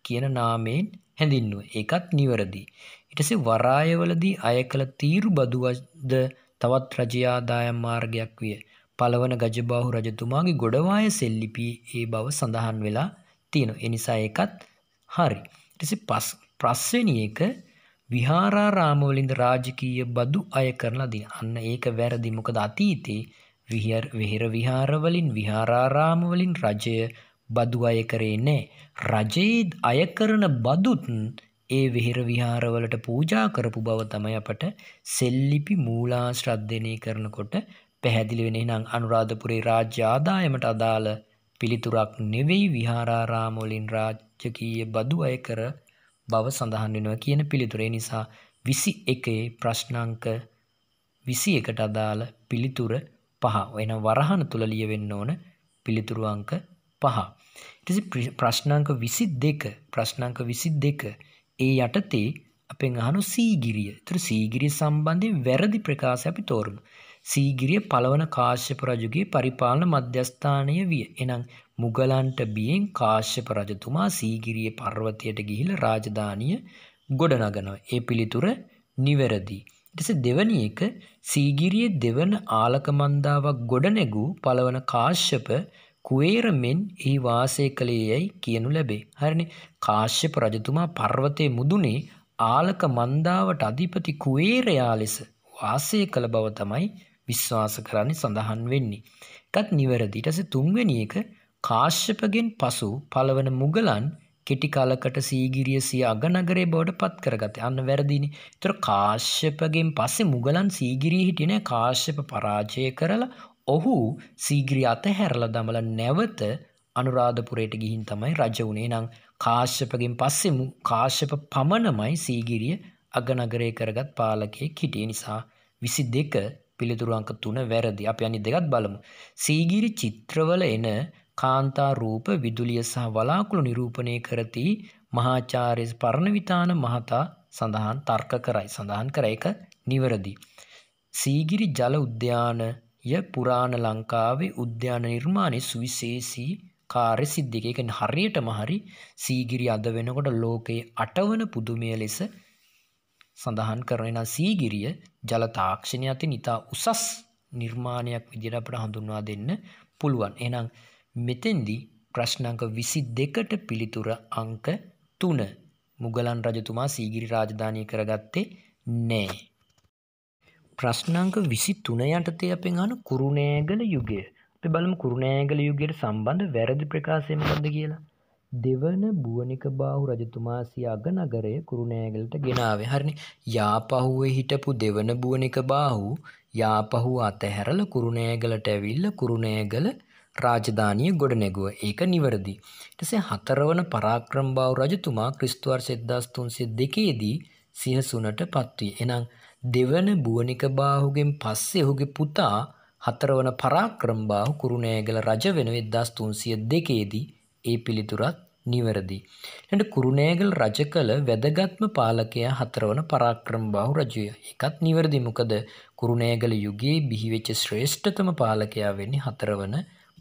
කියන නාමයෙන් හැඳින්නුව ඒකත් නිවරදි. ඉටස වරායවලදී අය කළ තීරු බදුවද තවත් රජයාදායම් මාර්ගයක් විය. පළවන ගජබාහු රජතුමාගේ ගොඩවාය සෙල්ලිපී ඒ බව සඳහන් වෙලා තියෙන එනිසා එකත් හරි. ටසි පස් ප්‍රස්වනියක විහාරාරාමවලින්ද රාජකීය බදු අය කරලා දී අන්න ඒක වැරදි මොකද අතීතේ විහර වෙහෙර විහාරවලින් විහාරාරාමවලින් රජය බදු අය කරේ නෑ. රජයේත් අය කරන බදුත්න් ඒ වෙහෙර විහාරවලට පූජා කරපු බව තමයි අපට සෙල්ලිපි මූලාශ්‍රද්ධනය කරනකොට පැහැදිලි වෙන නම් අනුරාධපුරේ රාජ්‍ය ආදායමට අදාළ පිළිතුරක් නෙවෙයි විහාරාරාමවලින් රාජකීය බදු අය කර බව සඳහන් වෙනවා කියන පිළිතුරේ නිසා විසි එකේ ප්‍රශ්නංක විසි එකට අදාළ පිළිතුර පහ. එන වරහන තුල ලියවෙන්න ඕන පිළිතුරු අංක පහ. ඊට පස්සේ ප්‍රශ්න අංක 22 ප්‍රශ්න අංක 22 ඒ යටතේ අපෙන් අහන සීගිරිය. ඒතර සීගිරිය සම්බන්ධයෙන් වැරදි ප්‍රකාශය අපි තෝරමු. සීගිරිය පළවන කාශ්‍යප රජුගේ පරිපාලන මධ්‍යස්ථානය විය. එනම් මුගලන්ට බියෙන් කාශ්‍යප රජතුමා සීගිරිය පර්වතයට ගිහිලා රාජධානිය ගොඩනගනවා. ඒ පිළිතුර නිවැරදි. එලෙස දෙවැනි එක සීගිරියේ දෙවන ආලකමන්දාවක් ගොඩනැගූ පළවන කාශ්‍යප කුවේර මෙන් එහි වාසය කළේ යැයි කියනු ලැබේ. හරිනේ කාශ්‍යප රජතුමා පර්වතයේ මුදුනේ ආලක මන්දාවට අධිපති කුවේරයා ලෙස වාසය කළ බව තමයි විශ්වාස කරන්නේ සඳහන් වෙන්නේ. එකත් නිවැරදිට තුන්වැනි එක කාශ්‍යපගෙන් පසු පළවන මුගලන් කෙටි කාලකට සීගිරිය සිය අගනගරේ බවට පත් කරගත අන්න වැරදිනි. තොර කාශ්‍යපගෙන් පස්සේ මුගලන් සීගිරී හිටින කාශ්‍යප පරාජය කරලා ඔහු සීගිරිය අත හැරල දමල නැවත අනුරාධපුරයට ගිහින් තමයි රජ වුණේ නම් කාශ්‍යපගෙන් පස්සෙමු කාශ්‍යප පමණමයි සීගිරිය අගනගරය කරගත් පාලකයේ හිටිය නිසා විසි දෙක පිළිතුරු අංක තුන වැරදි අප අනි දෙකත් බලමු. සීගිරි චිත්‍රවල එන කාන්තා රූප විදුලිය සහ වලාකුළු නිරූපණය කරති මහාචාර්ය පරණවිතාන මහතා සඳහන් තර්ක කරයි සඳහන් කර එක නිවරදි. සීගිරි ජල උද්‍යානය පුරාණ ලංකාවේ උද්‍යාන නිර්මාණය සුවිශේෂී කාර්ය සිද්ධික එක හරියටම හරි සීගිරි අද වෙනකොට ලෝකයේ අටවන පුදුමය ලෙස සඳහන් කරන සීගිරිය ජල තාක්ෂණය අති නිතා උසස් නිර්මාණයක් විදිහට අපට හඳුන්වා දෙන්න පුළුවන්. එහෙනම් මෙතෙන්දී ප්‍රශ්න අංක 22ට පිළිතුර අංක 3 මුගලන් රජතුමා සීගිරි රාජධානිය කරගත්තේ නෑ. ප්‍රශ්න අංක 23 යටතේ අපෙන් අහන කුරුණෑගල යුගය. අපි බලමු කුරුණෑගල යුගයට සම්බන්ධ වැරදි ප්‍රකාශය මොකද්ද කියලා. දෙවන බුවනික බාහු රජතුමා සිය අගනගරය කුරුණෑගලට ගෙනාවේ. හරිනේ. යාපහුවේ හිටපු දෙවන බුවනික බාහු යාපහුව අතහැරලා කුරුණෑගලට ඇවිල්ලා කුරුණෑගල රාජධානිය ගොඩනැගුව ඒක නිවැරදි. ඊටසේ හතරවන පරාක්‍රමබාහු රජතුමා ක්‍රිස්තු වර්ෂ 1302 දී සිහසුනට පත්විය. එනම් දෙවන බුවනික බාහුගෙන් පස්සේ ඔහුගේ පුතා හතරවන පරාක්‍රමබාහු කුරුණෑගල රජ වෙන 1302 දී ඒ පිළිතුරත් නිවැරදි. ඊළඟ කුරුණෑගල රජ කළ වැදගත්ම පාලකයා හතරවන පරාක්‍රමබාහු රජුය. ඒකත් නිවැරදි. මොකද කුරුණෑගල යුගයේ බිහිවෙච්ච ශ්‍රේෂ්ඨතම පාලකයා වෙන්නේ හතරවන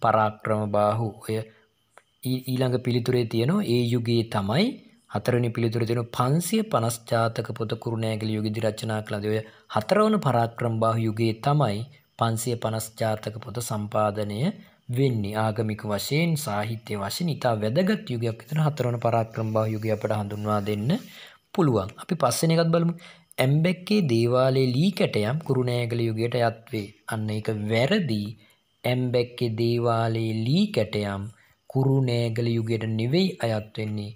පරාක්‍රම බාහු ඔය ඊළඟ පිළිතුරේ තියනවා ඒ යුගයේ තමයි හතරනි පිළිතුර තියන පන්සිය පනස්ජාතක පොත කුරුණෑගල යුගදි රචනා කළද ඔය හතරවන පරාක්‍රම බාහු යුගයේ තමයි පන්සිය පනස්ජාතක පොත සම්පාදනය වෙන්නේ ආගමික වශයෙන් සාහිත්‍ය වශයෙන් ඉතා වැදගත් යුගයක් එතන හතරවන පරාක්‍රම බාහු යුගය අපට හඳුන්වා දෙන්න පුළුවන්. අපි පස්සෙන එකත් බලමු. ඇම්බැක්කේ දේවාලයේ ලී කැටයම් කුරුණෑගල යුගයට යත් වේ. අන්න ඒක වැරදි ඇම්බැක්කේ දේවාලයේ ලී කැටයම් කුරුණෑගල යුගයට නෙවෙයි අයත් වෙන්නේ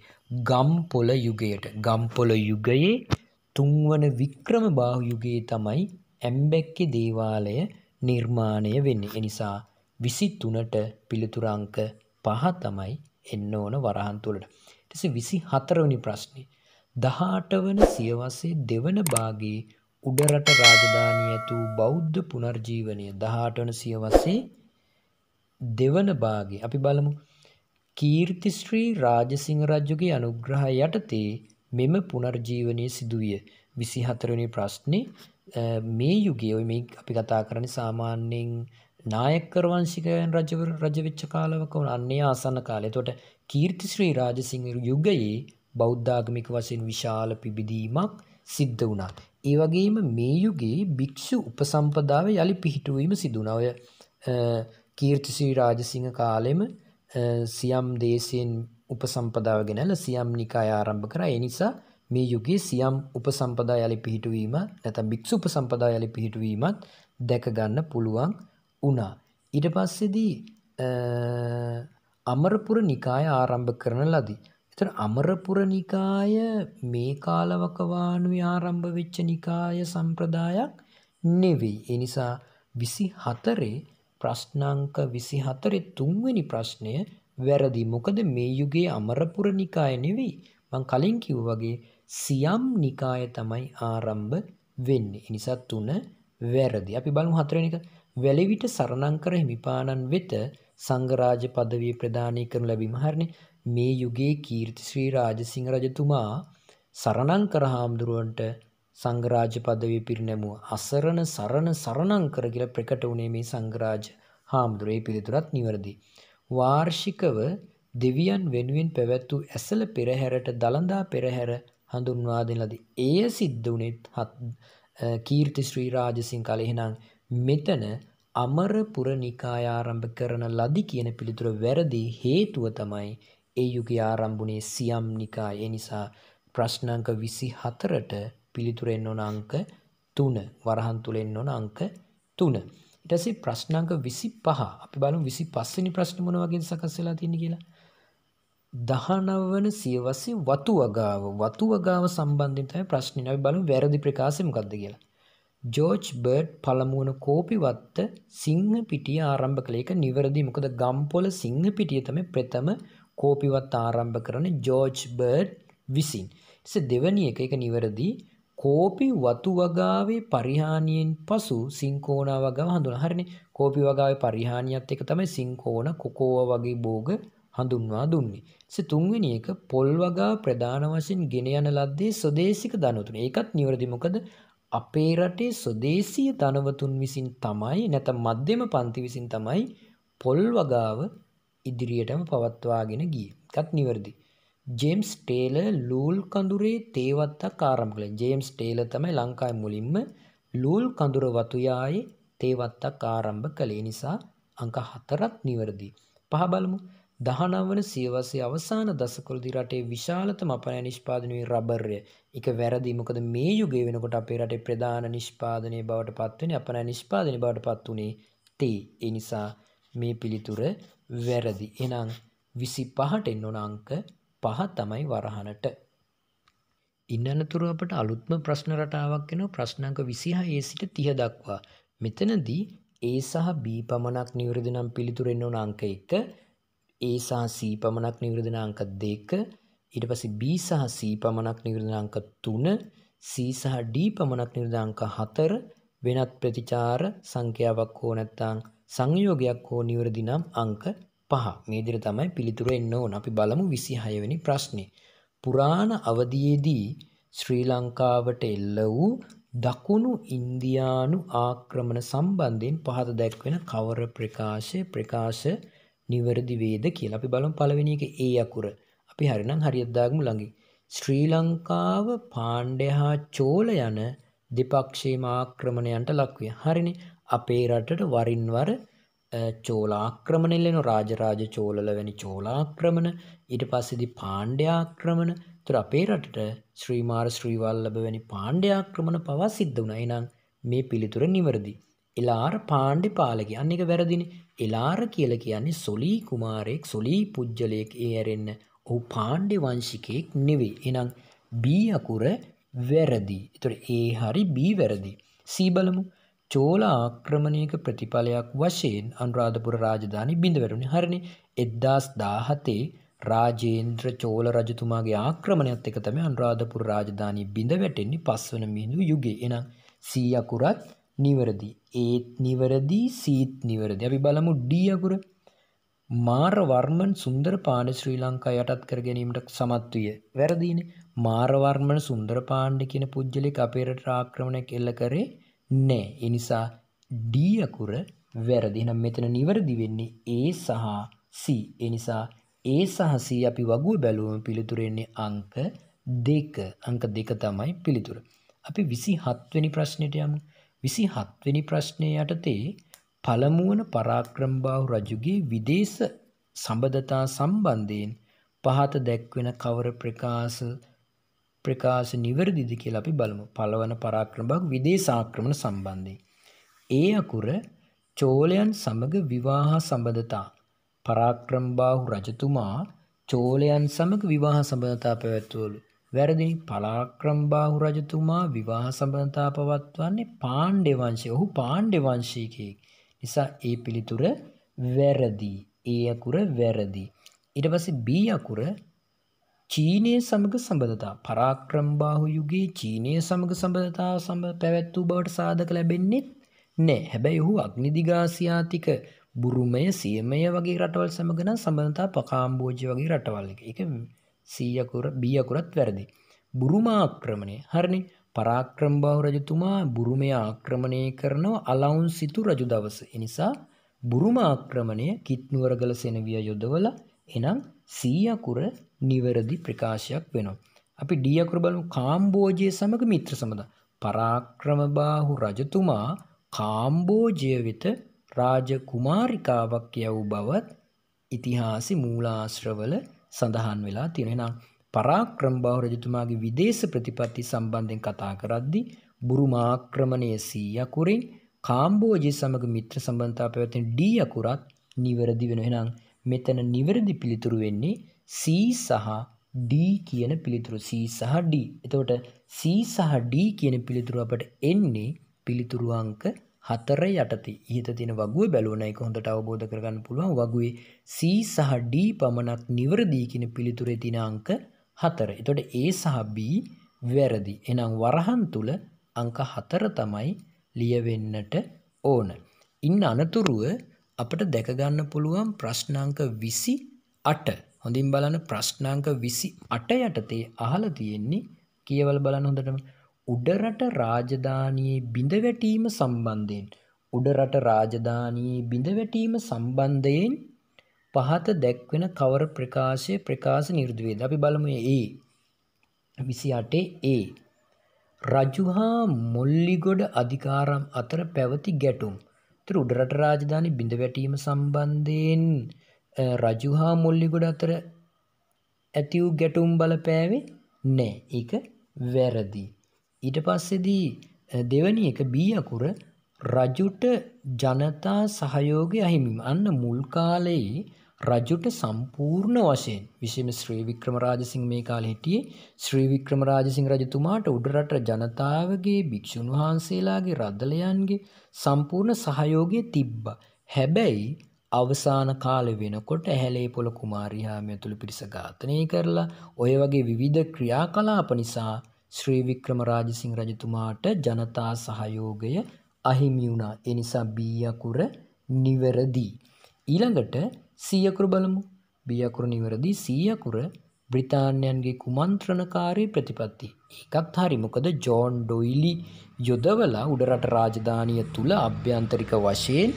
ගම්පොළ යුගයට. ගම්පොළ යුගයේ තුන්වන වික්‍රමබාහු යුගයේ තමයි ඇම්බැක්කේ දේවාලය නිර්මාණය වෙන්නේ. ඒ නිසා 23ට පිළිතුරු අංක 5 තමයි එන්න ඕන වරහන් තුලට. ඊට පස්සේ 24 වෙනි ප්‍රශ්නේ. 18 වන සියවසේ දෙවන භාගයේ උඩරට රාජධානිය ඇතු බෞද්ධ පුනර්ජීවනය 18 වන සියවසේ දෙවන භාගේ අපි බලමු කීර්තිශ්‍රී රාජසිංහ රජුගේ අනුග්‍රහය යටතේ මෙම පුනර්ජීවනය සිදුවිය. විසිහතරනි ප්‍රශ්නය මේ යුගයේ ඔය මේ අපි කතා කරන සාමාන්‍යයෙන් නායක්කරවංශිකයන් රජවර රජවෙච්ච කාලවක වන අන්නේ ආසන්න කාලය තොට කීර්තිශ්‍රී රාජසිංහරු යුගයේ බෞද්ධාගමික වශයෙන් විශාල පිබිදීමක් සිද්ධ වුණා. ඒවගේම මේ යුගේ භික්‍ෂු උපසම්පදාව යළි පිහිටුවීම සිදුනවය කීර්තිසිරි රාජසිංහ කාලෙම සියම් දේශයෙන් උපසම්පදාව ගෙනල්ල සියම් නිකාය ආරම්භ කරා. ඒ නිසා මේ යුගයේ සියම් උපසම්පදා යලි පිහිටුවීම නැත්නම් භික්ෂු උපසම්පදා යලි පිහිටුවීමත් දැක ගන්න පුළුවන් වුණා. ඊට පස්සේදී අමරපුර නිකාය ආරම්භ කරන ලදී. එතන අමරපුර නිකාය මේ කාලවකවානුවේ ආරම්භ වෙච්ච නිකාය සම්ප්‍රදායක් නෙවෙයි. ඒ නිසා 24 ප්‍රශ්නාංක විසි හතරේ තුන්වෙනි ප්‍රශ්නය වැරදි මොකද මේ යුගේ අමරපුර නිකාය නෙවී මං කලින් කිව් වගේ සියම් නිකාය තමයි ආරම්භ වෙන්නේ එනිසත් තුන වැරදි අපි බලමු හතරනික වැලිවිට සරණංකර හිමිපාණන් වෙත සංගරාජ පදවී ප්‍රධානය කරනු ලැබීම හරණ මේ යුගේ කීර්ති ශ්‍රී රාජසිංහ රජතුමා සරණංකර හාමුදුරුවන්ට සංගරාජ පදවී පිරිනැමුව අසරණ සරණ සරණං කර කියල ප්‍රකට වුණේ මේ සංගරාජ හාමුදුරේ පිළිතුරත් නිවරදි. වාර්ෂිකව දෙවියන් වෙනුවෙන් පැවැත්වූ ඇසල පෙරහැරට දළදා පෙරහැර හඳුන්වා දෙලද. එය සිද්ධ වනෙත් හත් කීර්ති ශ්‍රී රාජසිං කල එහෙනම් මෙතන අමරපුර නිකායාරම්භ කරන ලදි කියන පිළිතුර වැරදි හේතුව තමයි ඒ යුග ආරම්භුණේ සියම් නිකා එනිසා ප්‍රශ්නංක විසි හතරට පිළිතුරෙන් ඕන අංක තුන වරහන් තුළෙන් ඕන අංක තුන. ඉටසේ ප්‍රශ්නංක විසි පහ අපි බලු විසි පස්සනි ප්‍රශ්නමන වගේ සකස්සලා තින කියලා. දහනවන සියවසේ වතු වගාව වතු වගාව සම්බන්ධිතයි ප්‍රශ්නය නවි බලු වැරදි ප්‍රකාශමකක්ද කියලා. ජෝජ් බර්ඩ් පළමුුවන කෝපිවත්ත සිංහ පිටිය ආරම්භ කළේක නිවරදි මොකද ගම්පොල සිංහ පිටිය තම ප්‍රථම කෝපිවත් ආරම්භ කරන ජෝජ් බර්ඩ් විසින්. දෙවනි එක එක නිවරදිී කෝපි වතු වගාවේ පරිහානියෙන් පසු සිංකෝනා වගාව හඳුන හරිනි කෝපි වගාවේ පරිහානියත් එක තමයි සිංකෝන කොකෝව වගේ බෝග හඳුන්වා දුන්නේ. සි තුන්වෙනි එක පොල් වගා ප්‍රධාන වශයෙන් ගෙන යන ලද්දේ ස්වදේශික ධනවතුන්. ඒකත් නිවැරදි මොකද අපේ රටේ ස්වදේශීය ධනවතුන් විසින් තමයි නැත්නම් මධ්‍යම පන්ති විසින් තමයි පොල් වගාව ඉදිරියටම පවත්වාගෙන ගියේ. ඒකත් නිවැරදි. ජෙම්ස් ටේල ලූල් කඳුරේ තේවත්තක් කාරම් කළ ජේම්ස් ටේල තමයි ලංකායි මුලින්ම ලූල් කඳුර වතුයායේ තේවත්තක් ආරම්භ කළේ නිසා අංක හතරත් නිවරදි. පහබලමු දහනවන සියවසේ අවසාන දසකොළදි රටේ විශාලතම අපනය නිෂ්පාදනයේ රබර්ය එක වැරදි මොකද මේ යුගය වෙනකොට අපේ රටේ ප්‍රධාන නිෂ්පාදනය බවට පත්වෙන අපනය නිෂ්පාදනය බවට පත් වනේ තේ එනිසා මේ පිළිතුර වැරදි එනං විසි පහටෙන් නොන අංක පහ තමයි වරහනට. ඉන්නනතුර අපට අලුත්ම ප්‍රශ්න රටාවක් එෙන ප්‍රශ්නක විසිහා ඒ සිට තිය දක්වා. මෙතනදී ඒ සහ බී පමණක් නිවරදනම් පිළිතුරෙන්න්න ඕන අංක එක ඒසා සී පමණක් නිවරදනාංක දෙක ඉට පස බී සහ සී පමණක් නිවරදනාංක තුන සීසහ ඩී පමණක් නිර්දාංක හතර වෙනත් ප්‍රතිචාර සංඛ්‍යාවක් හෝ නැත්තාං සංයෝගයක් හෝ නිවරදිනම් අංක පහ මේදිර තමයි පිළිතුර එන්න ඕන අපි බලමු විසිහයවෙනි ප්‍රශ්නය. පුරාණ අවධයේදී ශ්‍රී ලංකාවට එල්ල වූ දකුණු ඉන්දියානු ආක්‍රමණ සම්බන්ධයෙන් පහත දැක්වෙන කවර ප්‍රකාශය ප්‍රකාශ නිවැරදිවේද කියල අපි බලම් පලවෙෙන එක ඒ අකුර අපි හරිනම් හරිියද්දාගම ළඟි. ශ්‍රී ලංකාව පාණ්ඩය හා චෝල යන දෙපක්ෂේම ආක්‍රමණයන්ට ලක්විය හරිනි අපේ රටට වරින්වර චෝලාක්‍රමණෙන් එනවා රාජරාජ චෝලල වැනි චෝලාක්‍රමණ ඊට පස්සේදී පාණ්ඩයාක්‍රමණ ඒතර අපේ රටට ශ්‍රීමාර ශ්‍රීවල්ලභ වැනි පාණ්ඩයාක්‍රමණ පවා සිද්ධ වුණා. එහෙනම් මේ පිළිතුර නිවැරදි. එලාර පාණ්ඩේ පාලකයා. අන්න ඒක වැරදිනේ. එලාර කියලා කියන්නේ සොලී කුමාරයෙක් සොලී පුජ්‍යලයෙක් ඒ ඇරෙන්න. ඔහු පාණ්ඩේ වංශිකයෙක් නෙවෙයි. එහෙනම් B අකුර වැරදි. ඒතර A හරි B වැරදි. C බලමු. චෝල ආක්‍රමණයක ප්‍රතිඵලයක් වශයෙන් අනුරාධපුර රාජධානි බිඳවැටුණ හරණ එද්දාස් දාහතේ රාජේන්ද්‍ර චෝල රජතුමාගේ ආක්‍රමණයත් එක තම අනුරාධපුර රාජධානී බිඳ වැටෙන්නේ පස්වන මිඳු යුගේ එනම් සීයකුරත් නිවරදි ඒත් නිවරදී සීත් නිවරදි අපි බලමු ඩියකුර මාරවර්මන් සුන්දර පාණ්ඩ ශ්‍රී ලංකා යටත් කර ගැනීමට සමත් විය. වැරදීනේ මාරවර්මන සුන්දර පාණ්ඩ කියන පුද්ගලෙක් අපේ රට ආක්‍රමණයක් එල්ල කරේ නෑ එනිසා ඩීයකුර වැරදි නම් මෙතන නිවරදි වෙන්නේ ඒ සහ C එනිසා ඒ සහ C අපි වගුව බැලුවම පිළිතුරෙන්නේ අංක දෙක අංක දෙක තමයි පිළිතුර අපි විසි හත්වනි ප්‍රශ්නයට යමු විසි හත්වනි ප්‍රශ්නය යටතේ පළමුුවන පරාක්‍රම්භාව රජුගේ විදේශ සබඳතා සම්බන්ධයෙන් පහත දැක්වෙන කවර ප්‍රකාශ ප්‍රකාශ නිවැරදිද කියලා අපි බලමු. පළවන පරාක්‍රම භාග විදේශ ආක්‍රමණ සම්බන්ධයෙන්. ඒ අකුර චෝලයන් සමග විවාහ සම්බන්ධතා පරාක්‍රම බාහු රජතුමා චෝලයන් සමග විවාහ සම්බන්ධතා පැවැත්වුවලු. වැරදි පරාක්‍රම බාහු රජතුමා විවාහ සම්බන්ධතා පවත්වන්නේ පාණ්ඩේ වංශය. ඔහු පාණ්ඩේ වංශිකයෙක්. නිසා ඒ පිළිතුර වැරදි. ඒ අකුර වැරදි. ඊට පස්සේ B අකුර චීනය සමඟ සබඳතා පරාක්‍රම්බාහු යුගේ චීනය සමඟ සබඳතා සම පැවැත් වූ බවට සාධක ලැබෙන්නෙත් නෑ හැබැයි ඔහු අග්නිදිගාසියාතික බුරුමය සියමය වගේ රටවල් සමගන සබඳතා පකාම්බෝජ වගේ රටවල් එක සීයකුර බියකුරත් වැරදි. බුරුමාක්‍රමණය හරණි පරාක්‍රම්භාව රජතුමා බුරුමය ආක්‍රමණය කරනව අලවුන් සිතු රජු දවස. එනිසා බුරුමාක්‍රමණය කිත්නුවරගල සෙනවිය යොදවල එනම් සීයකුර නිවැරදි ප්‍රකාශයක් වෙනවා. අපි ඩියකුර බලමු කාම්බෝජය සමඟ මිත්‍ර සමඳ. පරාක්‍රමබාහු රජතුමා කාම්බෝජය වෙත රාජ කුමාරිකාවක් යව් බවත් ඉතිහාසි මූලාශ්‍රවල සඳහන් වෙලා තියෙනෙනම් පරාක්‍රම්භාව රජතුමාගේ විදේශ ප්‍රතිපත්ති සම්බන්ධයෙන් කතා කරද්දි බුරුමාක්‍රමණය සීයකුරින් කාම්බෝජය සමඟ මිත්‍ර සම්බන්ධතා පැවැතිෙන ඩී අකුරත් නිවැරදි වෙන එනම් මෙතැන නිවැරදි පිළිතුරු වෙන්නේ C සහ D කියන පිළිතුරු C සහ D. එතකොට C සහ D කියන පිළිතුරු අපට එන්නේ පිළිතුරු අංක 4 යටතේ. ඉහත තියෙන වගුව බැලුවන එක හොඳට අවබෝධ කරගන්න පුළුවන්. වගුවේ C සහ D පමණක් නිවැරදි කියන පිළිතුරේ තියෙන අංක 4. එතකොට A සහ B වැරදි. එහෙනම් වරහන් තුල අංක 4 තමයි ලියවෙන්නට ඕන. ඉන් අනතුරුව අපට දැකගන්න පුළුවන් ප්‍රශ්නාංක විසි අට හොඳින් බලන ප්‍රශ්නාංක විසි අට යටතේ අහල තියෙන්නේ කියවල බලන හොඳටම උඩරට රාජධානයේ බිඳවැටීම සම්බන්ධයෙන් උඩරට රාජධානයේ බිඳවැටීම සම්බන්ධයෙන් පහත දැක්වෙන කවර ප්‍රකාශය ප්‍රකාශ නිර්දුවේද අපි බලමු ඒ විසි අටේ ඒ රජුහා මොල්ලිගොඩ අධිකාරම් අතර පැවති ගැටුම් තුර උඩරට රාජධානය බිඳවැටීම සම්බන්ධයෙන් රජු හා මුල්ලිගොඩ අතර ඇතිවූ ගැටුම් බලපෑවේ නෑ එක වැරදි. ඊට පස්සෙදී දෙවැනි එක බී අකුර රජුට ජනතා සහයෝගය අහිමිම අන්න මුල් කාලයේ රජුට සම්පූර්ණ වශයෙන් විශම ශ්‍රී වික්‍රමරාජසිං මේ කාල හිටියේ ශ්‍රී වික්‍රමරාජසිං රජතුමාට උඩරට ජනතාවගේ භික්‍ෂූන් වහන්සේලාගේ රද්ධලයන්ගේ සම්පූර්ණ සහයෝගය තිබ්බ. හැබැයි අවසාන කාලෙ වෙනකොට ඇහැලේපොළ කුමාරිහාමිය තුළ පිරිස ඝාතනය කරලා ඔය වගේ විවිධ ක්‍රියා කලාප නිසා ශ්‍රී වික්‍රම රාජසිං රජතුමාට ජනතා සහයෝගය අහිමි වුණා. ඒ නිසා බී අකුර නිවැරදි. ඊළඟට සී අකුර බලමු. බී අකුර නිවැරදි සී අකුර බ්‍රිතාන්‍යයන්ගේ කුමන්ත්‍රණකාරී ප්‍රතිපත්ති. ඒකත් හරි මොකද ජෝන් ඩොයිලි යොදවලා උඩරට රාජධානිය තුළ අභ්‍යන්තරික වශයෙන්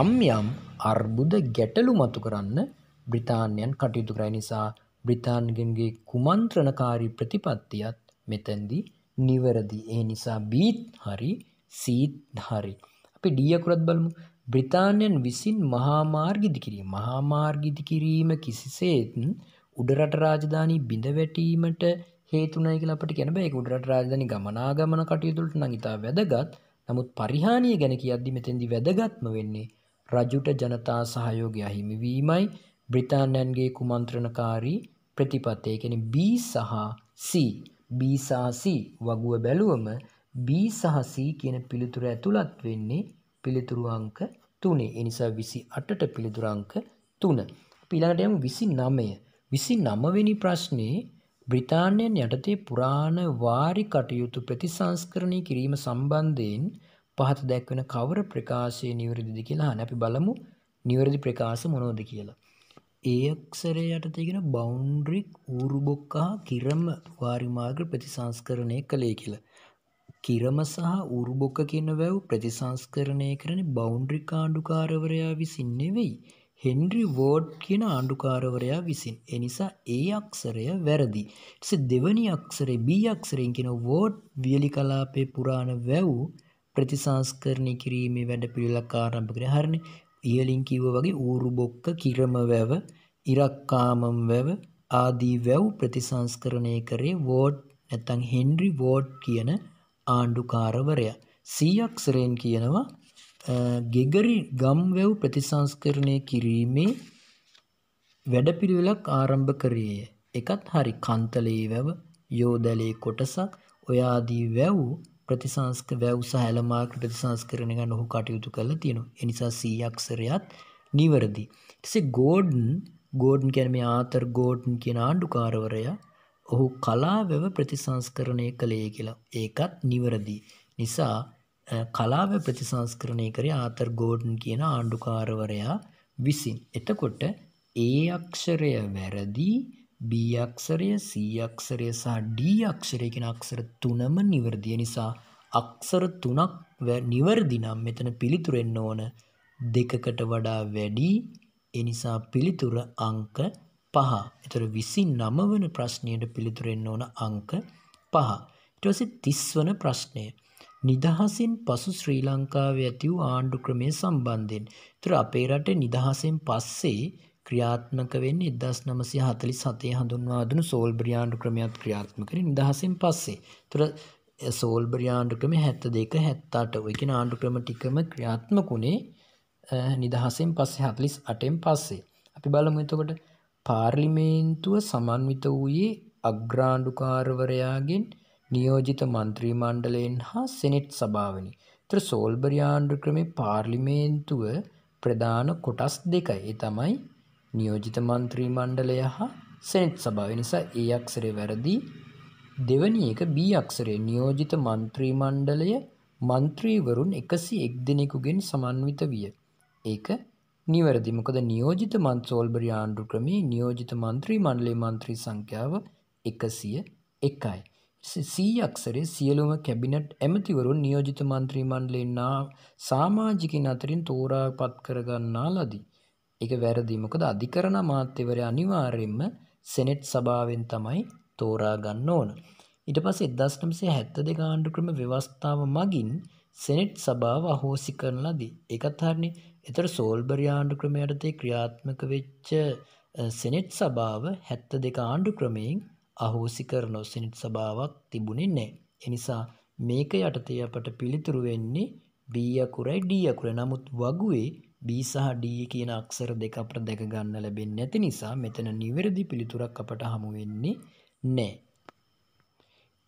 යම් යම් අර්බුද ගැටලු මතු කරන්න බ්‍රිතාන්‍යයන් කටයුතු කරයි නිසා බ්‍රිතාන්ගෙන්ගේ කුමන්ත්‍රණකාරී ප්‍රතිපත්තියත් මෙතැන්දී නිවරදි ඒ නිසා බීත් හරි සීත් හරි. අපි ඩියකුරත් බලමු බ්‍රිතාන්‍යයන් විසින් මහාමාර්ගිදිකිරීම මහාමාර්ගිදිකිරීම කිසිසේත්න් උඩරට රාජධානී බිඳ වැටීමට හේතුනයි කියලා අපට කැන බෑ උඩරට රාජධානි ගමනාගමන කටයුතුට නඟතා වැදගත් නමුත් පරිහානිය ගැන කියද්දි මෙතෙන්දි වැදගත්ම වෙන්නේ රජුට ජනතා සහයෝගය අහිමිවීමයි බ්‍රිතාන්යන්ගේ කුමන්ත්‍රණකාරී ප්‍රතිපත්තය කෙන B සහ C BසාC වගුව බැලුවම B සහC කියන පිළිතුර ඇතුළත් වෙන්නේ පිළිතුරුවංක තුනේ එනිසා විසි අටට පිළිතුරංක තුන. පිළඟටයම විසි නමය විසි නමවෙනි ප්‍රශ්නයේ බ්‍රිතාන්‍යයන් යටතේ පුරාණ වාරි කටයුතු ප්‍රතිසංස්කරණය කිරීම සම්බන්ධයෙන් පහත දැක්වෙන කවර ප්‍රකාශය නිවරදිදි කියලා නැපි බලමු නිවරදි ප්‍රකාශ මොනෝද කියලා. ඒක්සරය යටතිගෙන බෞන්ඩ්‍රික් ඌරුබොක්කා කිරම වාරිමාර්ග ප්‍රතිසංස්කරණය කළේ කියලා. කිරම සහ ඌරුබොක්ක කියන වැව් ප්‍රතිසංස්කරණය කරන බෞන්ඩ්‍රික් ආණ්ඩුකාරවරයා විසින් නෙවෙයි. හෙන්ඩ්‍රි වෝඩ් කියන ආණ්ඩුකාරවරයා විසින් එනිසා ඒ අක්ෂරය වැරදි. ස දෙවනි අක්ෂරේ බී අක්ෂරයෙන් කියෙන වෝඩ් වියලි කලාපේ පුරාණ වැව් ප්‍රතිසංස්කරණය කිරීමේ වැඩපිළිවෙලක් ආරම්භ කරේ. හරිනේ. ඉහලින් කිව්වා වගේ ඌරු බොක්ක, කිරම වැව, ඉරක්කාමම් වැව ආදී වැව් ප්‍රතිසංස්කරණය කරේ වෝඩ් නැත්නම් හෙන්රි වෝඩ් කියන ආණ්ඩුකාරවරයා. සීයක්ෂරයෙන් කියනවා ගෙගරි ගම්වැව් ප්‍රතිසංස්කරණය කිරීමේ වැඩපිළිවෙලක් ආරම්භ කරේය. එකත් හරි කන්තලේ වැව, යෝදලේ කොටසක්, ඔය ආදී වැව් ප්‍රතිසංස්ක වැව්ස හැලමාක ප්‍රතිසංස්කරණ ගන්න ඔහු කටයුතු කළ තියෙනවා එනිසා සීයක්ෂරයත් නිවරදි. එසේ ගෝඩන් ගෝඩන් කැනම ආතර් ගෝඩන් කියෙන ආණ්ඩුකාරවරයා ඔහු කලාවැව ප්‍රතිසංස්කරණය කළේ කියලා ඒකත් නිවරදි. නිසා කලාව ප්‍රතිසංස්කරණය කරේ ආතර් ගෝඩන් කියන ආණ්ඩුකාරවරයා විසින්. එතකොට ඒ අක්ෂරය වැරදිී B අක්ෂරය C අක්ෂරය සහ D අක්ෂරය කියන අක්ෂර තුනම නිවර්දිය නිසා අක්ෂර තුනක් නිවර්දි නම් මෙතන පිළිතුර එන්න ඕන දෙකකට වඩා වැඩි ඒ නිසා පිළිතුර අංක 5. ඒතර 29 වන ප්‍රශ්නයට පිළිතුර එන්න ඕන අංක 5. ඊට පස්සේ 30 වන ප්‍රශ්නය. නිදහසින් පසු ශ්‍රී ලංකාවේ ඇති වූ ආණ්ඩු ක්‍රමය සම්බන්ධයෙන්. ඒතර අපේ රටේ නිදහසෙන් පස්සේ ක්‍රියාත්මක වෙන්නේ 1947 හඳුන්වා දුණු සෝල්බරියාන්ඩු ක්‍රමයක් ක්‍රියාත්මක වෙන නිදහසෙන් පස්සේ. ඒතර සෝල්බරියාන්ඩු ක්‍රම 72 78 ඔය කියන ආණ්ඩු ක්‍රම ටිකම ක්‍රියාත්මක උනේ නිදහසෙන් පස්සේ 48න් පස්සේ. අපි බලමු එතකොට පාර්ලිමේන්තුව සමන්විත වූයේ අග්‍රාණ්ඩුකාරවරයාගෙන් නියෝජිත මන්ත්‍රී මණ්ඩලයෙන් හා සෙනෙට් සභාවනි. ඒතර සෝල්බරියාන්ඩු ක්‍රමේ පාර්ලිමේන්තුව ප්‍රධාන කොටස් දෙකයි. ඒ තමයි නියෝජිත මන්ත්‍රී මණ්ඩලය හා සෙනෙට් සභාව නිසා ඒ අක්ෂරය වැරදි දෙවනි එක B අක්ෂරය නියෝජිත මන්ත්‍රී මණ්ඩලය මන්ත්‍රීවරුන් 101 දෙනෙකුගෙන් සමන්විත විය. ඒක නිවැරදි මොකද නියෝජිත මන්ත්‍රෝල්බරි ආණ්ඩු ක්‍රමේ නියෝජිත මන්ත්‍රී මණ්ඩලයේ මන්ත්‍රී සංඛ්‍යාව 101යි. C අක්ෂරයේ සියලුම කැබිනට් ඇමතිවරුන් නියෝජිත මන්ත්‍රී මණ්ඩලයෙන් නා සමාජිකින් අතරින් තෝරාපත් කරගන්නා ලදී. ඒක වැරදි. මොකද අධිකරණ අමාත්‍යවරයා අනිවාර්යෙන්ම සෙනෙට් සභාවෙන් තමයි තෝරා ගන්න ඕන. ඊට පස්සේ 1972 ආණ්ඩු ක්‍රම ව්‍යවස්ථාව මගින් සෙනෙට් සභාව අහෝසි කරන ලදී. ඒකත් හරිනේ. එතකොට සෝල්බරි ආණ්ඩු ක්‍රම යටතේ ක්‍රියාත්මක වෙච්ච සෙනෙට් සභාව 72 ආණ්ඩු ක්‍රමයෙන් අහෝසි කරන සෙනෙට් සභාවක් තිබුණේ නැහැ. ඒ නිසා මේක යටතේ අපට පිළිතුරු වෙන්නේ B අකුරයි D අකුර. නමුත් වගුවේ B සහ D කියන අක්ෂර දෙක අපට දැක ගන්න ලැබෙන්නේ නැති නිසා මෙතන නිවැරදි පිළිතුරක් අපට හමු වෙන්නේ නැහැ.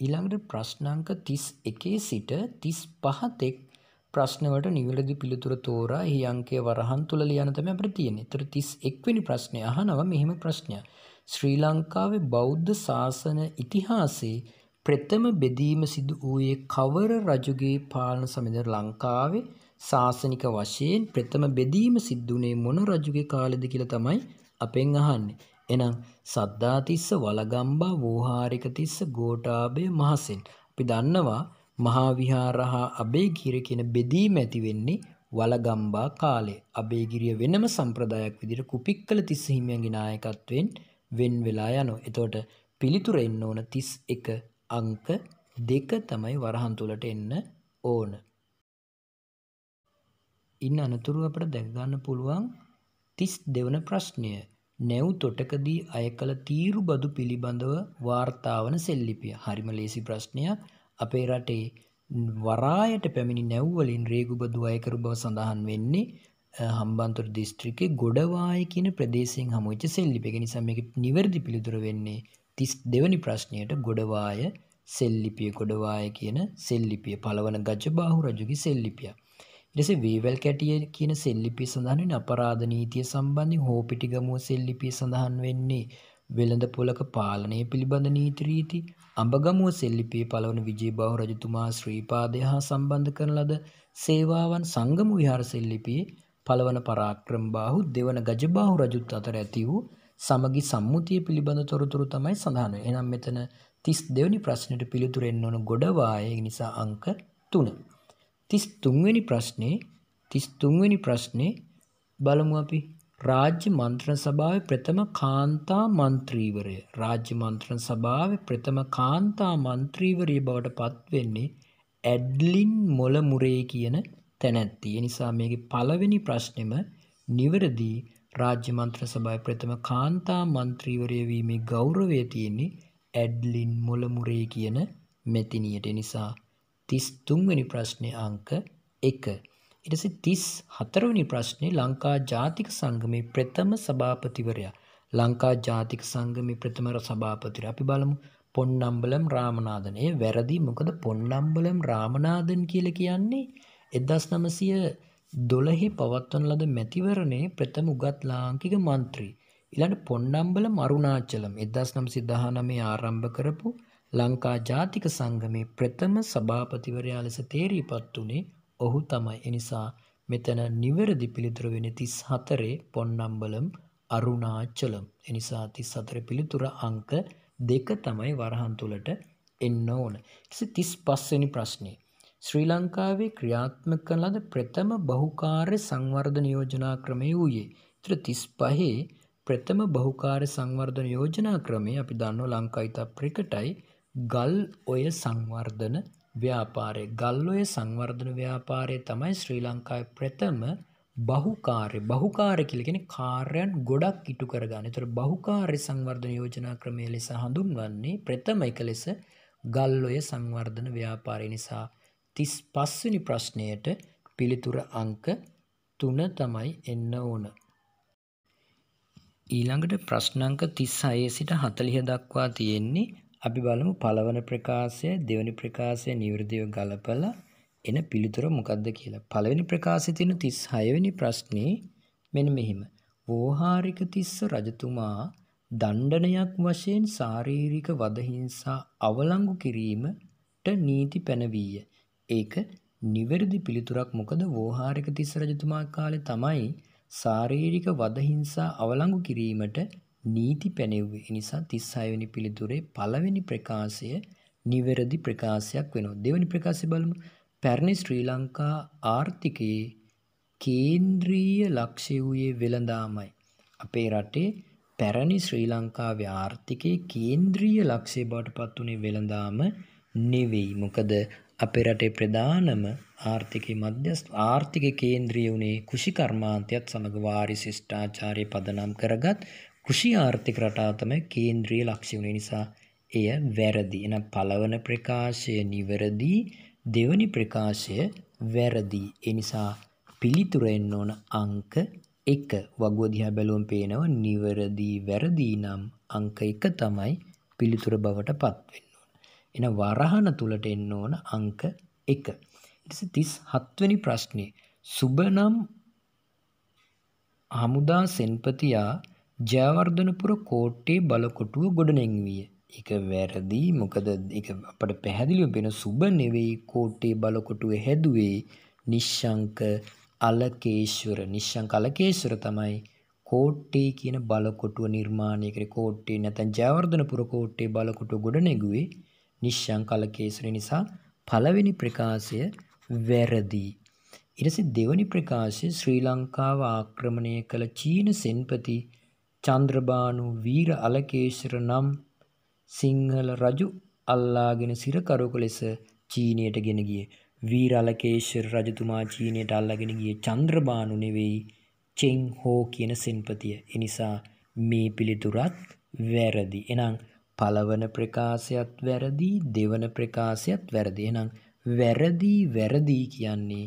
ඊළඟට ප්‍රශ්න අංක 31 සිට 35 තෙක් ප්‍රශ්න වලට නිවැරදි පිළිතුර තෝරා එහි අංකය වරහන් තුල ලියන්න තමයි අපිට තියෙන්නේ. ඒතර 31 වෙනි ප්‍රශ්නේ අහනවා මෙහෙම ප්‍රශ්නයක්. ශ්‍රී ලංකාවේ බෞද්ධ ශාසන ඉතිහාසයේ ප්‍රථම බෙදීම සිදු වූයේ කවර රජුගේ පාලන සමයද ලංකාවේ ශාසනික වශයෙන් ප්‍රථම බෙදීම සිද්ධුනේ මොන රජුගේ කාලෙද කියලා තමයි අපෙන් අහන්නේ. එහෙනම් සද්දාතිස්ස වලගම්බා වෝහාරිකතිස්ස ගෝඨාභය මහසෙන්. අපි දන්නවා මහා විහාරහ අබේගිර කියන බෙදීම ඇති වෙන්නේ වලගම්බා කාලේ. අබේගිරිය වෙනම සම්ප්‍රදායක් විදිහට කුපික්කල තිස්ස හිමියන්ගේ නායකත්වයෙන් වෙන් වෙලා යනවා. එතකොට පිළිතුර එන්න ඕන 31 අංක දෙක තමයි වරහන් තුලට එන්න ඕන. ඉන් අනතුරුව අපට දැක්ගන්න පුළුවන් තිස් දෙවන ප්‍රශ්නය නැව් තොටකදී අය කළ තීරු බදු පිළිබඳව වාර්තාවන සෙල්ලිපිය හරිම ලේසි ප්‍රශ්නයක් අපේ රටේ වරායට පැමිණි නැව්වලින් රේගුබදු අයකරු බව සඳහන් වෙන්නේ හම්බන්තුර දිස්ත්‍රිකේ ගොඩවාය කියන ප්‍රදේශයෙන් හමුවච්ච සෙල්ලිපි එක නිසා මේක නිවැරදි පිළිතුර වෙන්නේ තිස් දෙවනි ප්‍රශ්නයට ගොඩවාය සෙල්ලිපිය ගොඩවාය කියන සෙල්ලිපිය පළවන ගජබාහු රජුගේ සෙල්ලිපියක් ලෙස වේවැල් කැටිය කියන සෙල්ලිපිය සඳහන් වෙන අපරාධ නීතිය සම්බන්ධයෙන් හෝපිටිගමුව සෙල්ලිපිය සඳහන් වෙන්නේ වෙළඳ පොලක පාලනය පිළිබඳ නීති රීති අඹගමුව සෙල්ලිපියේ පළවන විජයබාහු රජතුමා ශ්‍රීපාදය හා සම්බන්ධ කරන ලද සේවාවන් සංගම විහාර සෙල්ලිපියේ පළවන පරාක්‍රමබාහු දෙවන ගජබාහු රජුත් අතර ඇති වූ සමගි සම්මුතිය පිළිබඳ තොරතුරු තමයි සඳහන්. එනම් මෙතන 32 වෙනි ප්‍රශ්නෙට පිළිතුරු එන්න ඕන ගොඩ වායේ නිසා අංක 3. තිස් තුන්වෙනි ප්‍රශ්නේ තිස් තුන්වෙනි ප්‍රශ්නේ බලමු අපි රාජ්‍ය මන්ත්‍රණ සභාවේ ප්‍රථම කාන්තා මන්ත්‍රීවරය රාජ්‍ය මන්ත්‍රණ සභාවේ ප්‍රථම කාන්තා මන්ත්‍රීවරිය බවට පත් වෙන්නේ ඇඩ්ලින් මොලමුරේ කියන තැනැත්තිය නිසා මේක පළවෙනි ප්‍රශ්නෙම නිවරදී රාජ්‍ය මන්ත්‍ර සභාවේ ප්‍රථම කාන්තා මන්ත්‍රීවරය වීමේ ගෞරවය තියෙන්නේ ඇඩ්ලින් මොලමුරේ කියන මෙතිනියට නිසා තිස් තුන්වැනි ප්‍රශ්නය අංක එක. ඉටස තිස් හතරවනි ප්‍රශ්නය ලංකා ජාතික සංගමේ ප්‍රථම සභාපතිවරයා. ලංකා ජාතික සංගමි ප්‍රථමර සභාපතිර අපි බලමු පොන්නම්බලම් රාමනාදනය වැරදි මොකද පොන්නම්බලම් රාමනාදන් කියල කියන්නේ එදස් නමසය දොළහි පවත්වන ලද මැතිවරණේ ප්‍රථම උගත් ලාංකික මන්ත්‍රී. ඉලට පොන්නම්බල මරුණාචලම් එදස් නම් සිද්ධහනමේ ආරම්භ කරපු ලංකා ජාතික සංගමේ ප්‍රථම සභාපතිවරයා ලෙස තේරීපත් වුණේ ඔහු තමයි. එනිසා මෙතන නිවැරදි පිළිතුර වෙන තිස් හතරේ පොන්නම්බලම් අරුණාචලම්. එනිසා තිස් හතර පිළිතුර අංක දෙක තමයි වරහන් තුළට එන්න ඕන. තිස් පස්වනි ප්‍රශ්නය. ශ්‍රී ලංකාවේ ක්‍රියාත්මක කරන ලද ප්‍රථම බහුකාර්ය සංවර්ධන යෝජනා ක්‍රමය වූයේ. ත්‍ර තිස් පහේ ප්‍රථම බහුකාර්ය සංවර්ධන යෝජනා ක්‍රමය අපි දන්නව ලංකා ඉතා ප්‍රකටයි ගල් ඔය සංවර්ධන ව්‍යාපාරය ගල් ඔය සංවර්ධන ව්‍යාපාරය තමයි ශ්‍රී ලංකායි ප්‍රථම බහුකාරය බහුකාර කිලගෙන කාර්යන් ගොඩක් ඉටු කරගන්න තුර බහුකාරය සංවර්ධන යෝජනා ක්‍රමය ලෙස හඳුන්වන්නේ ප්‍රථම එක ලෙස ගල්ලොය සංවර්ධන ව්‍යාපාරය නිසා තිස් පස්වනි ප්‍රශ්නයට පිළිතුර අංක තුන තමයි එන්න ඕන. ඊළඟට ප්‍රශ්නංක තිස් අයේ සිට හතලිහ දක්වා තියෙන්නේ අපි බලමු පළවන ප්‍රකාශය දෙවැනි ප්‍රකාශය නිවර්දිව ගලපලා එන පිළිතුර මොකක්ද කියලා. පළවෙනි ප්‍රකාශයේ තියෙන 36 වෙනි ප්‍රශ්නේ මෙන්න මෙහිම. වෝහාරික තිස්ස රජතුමා දණ්ඩනයක් වශයෙන් ශාරීරික වද හිංසා අවලංගු කිරීමට නීති පැනවීය. ඒක නිවැරදි පිළිතුරක් මොකද වෝහාරික තිස්ස රජතුමා කාලේ තමයි ශාරීරික වද හිංසා අවලංගු කිරීමට නීති පැනෙව්වේ. ඒ නිසා 36 වෙනි පිළිතුරේ පළවෙනි ප්‍රකාශය නිවැරදි ප්‍රකාශයක් වෙනවා. දෙවෙනි ප්‍රකාශය බලමු. පැරණි ශ්‍රී ලංකා ආර්ථිකයේ කේන්ද්‍රීය ලක්ෂ්‍ය වූයේ වෙළඳාමයි. අපේ රටේ පැරණි ශ්‍රී ලංකාවේ ආර්ථිකයේ කේන්ද්‍රීය ලක්ෂ්‍ය බවට පත් වුණේ වෙළඳාම නෙවෙයි. මොකද අපේ රටේ ප්‍රධානම ආර්ථිකයේ මධ්‍යස්ථ ආර්ථික කේන්ද්‍රීය වුණේ කෘෂිකර්මාන්තයත් සමග වාරි ශිෂ්ටාචාරය පදනම් කරගත් කෘෂි ආර්ථික රටා තමයි කේන්ද්‍රීය ලක්ෂ්‍ය වුණේ නිසා එය වැරදි. එහෙනම් පළවන ප්‍රකාශය නිවැරදි, දෙවැනි ප්‍රකාශය වැරදි. ඒ නිසා පිළිතුර එන්න ඕන අංක 1. වගුව දිහා බැලුවම පේනවා නිවැරදි වැරදි නම් අංක 1 තමයි පිළිතුර බවට පත් වෙන්න ඕන. එහෙනම් වරහන තුලට එන්න ඕන අංක 1. ඊට පස්සේ 37 වෙනි ප්‍රශ්නේ සුබනම් හමුදා සෙන්පතියා ජයවර්ධනපුර කෝට්ටේ බලකොටුව ගොඩනැංවිය. එක වැරදි මොකද අපට පැහැදිලිව පෙන සුබ නෙවෙයි කෝට්ටේ බලකොටුව හැදුවේ නිශ්ශංක අලකේශ්වර නිශ්ශංක අලකේශ්වර තමයි කෝට්ටේ කියන බලකොටුව නිර්මාණය කර කෝට්ටේ නැතන් ජයවර්ධනපුර කෝට්ටේ බලකොටුව ගොඩනැගුවේ නිශ්ශංක අලකේශ්වර නිසා පළවෙනි ප්‍රකාශය වැරදිී. ඉරසි දෙවනි ප්‍රකාශය ශ්‍රී ලංකාව ආක්‍රමණය කළ චීන සෙන්පති චන්ද්‍රභානු වීර අලකේශ්වර නම් සිංහල රජු අල්ලාගෙන සිරකරුක ලෙස චීනයට ගෙන ගිය වීර අලකේශ්වර රජතුමා චීනයට අල්ලාගෙන ගිය චන්ද්‍රභානු නෙවෙයි චෙන් හෝ කියන සෙන්පතිය. එනිසා මේ පිළිතුරත් වැරදි. එහෙනම් පළවන ප්‍රකාශයත් වැරදි, දෙවන ප්‍රකාශයත් වැරදි. එහෙනම් වැරදි වැරදි කියන්නේ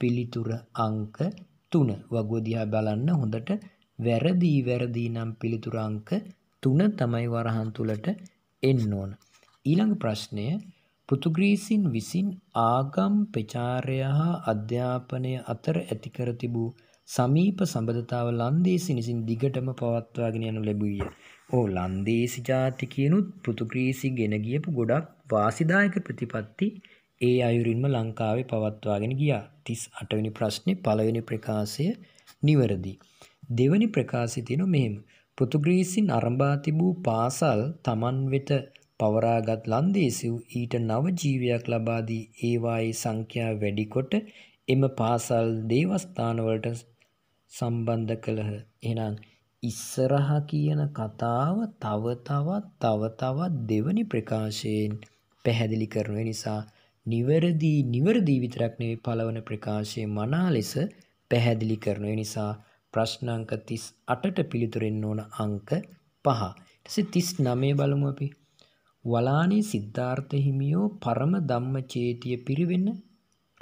පිළිතුර අංක 3. වගුව දිහා බලන්න හොඳට වැරදී වැරදී නම් පිළිතුර අංක 3 තමයි වරහන් තුලට එන්න ඕන. ඊළඟ ප්‍රශ්නය පෘතුගීසින් විසින් ආගම් ප්‍රචාරය හා අධ්‍යාපනය අතර ඇති කර තිබූ සමීප සබඳතාව ලන්දේසි විසින් දිගටම පවත්වාගෙන යනු ලැබුවිය. ඕ ලන්දේසි ජාතිකයනුත් පෘතුගීසි ගෙන ගියපු ගොඩක් වාසිදායක ප්‍රතිපත්ති ඒ අයුරින්ම ලංකාවේ පවත්වාගෙන ගියා. 38 වෙනි ප්‍රශ්නේ පළවෙනි ප්‍රකාශය නිවැරදි. දෙවනි ප්‍රකාශය තියෙනවා මෙහෙම. පෘතුගීසින් අරඹා තිබූ පාසල් Taman වෙත පවරාගත් ලන්දේසිව් ඊට නව ජීවියක් ලබා දී ඒවායේ සංඛ්‍යාව වැඩි කොට එම පාසල් දේවස්ථානවලට සම්බන්ධ කළහ. එහෙනම් ඉස්සරහ කියන කතාව තව තවත් තව තවත් දෙවනි ප්‍රකාශයෙන් පැහැදිලි කරන නිසා නිවැරදි නිවැරදි විතරක් නෙවෙයි පළවන ප්‍රකාශයේ මනා ලෙස පැහැදිලි කරන නිසා ප්‍රශ්න අංක 38ට පිළිතුරෙන්න ඕන අංක 5. ඊට පස්සේ 39 බලමු අපි. වලානේ සිද්ධාර්ථ හිමියෝ පරම ධම්මචේතිය පිරිවෙන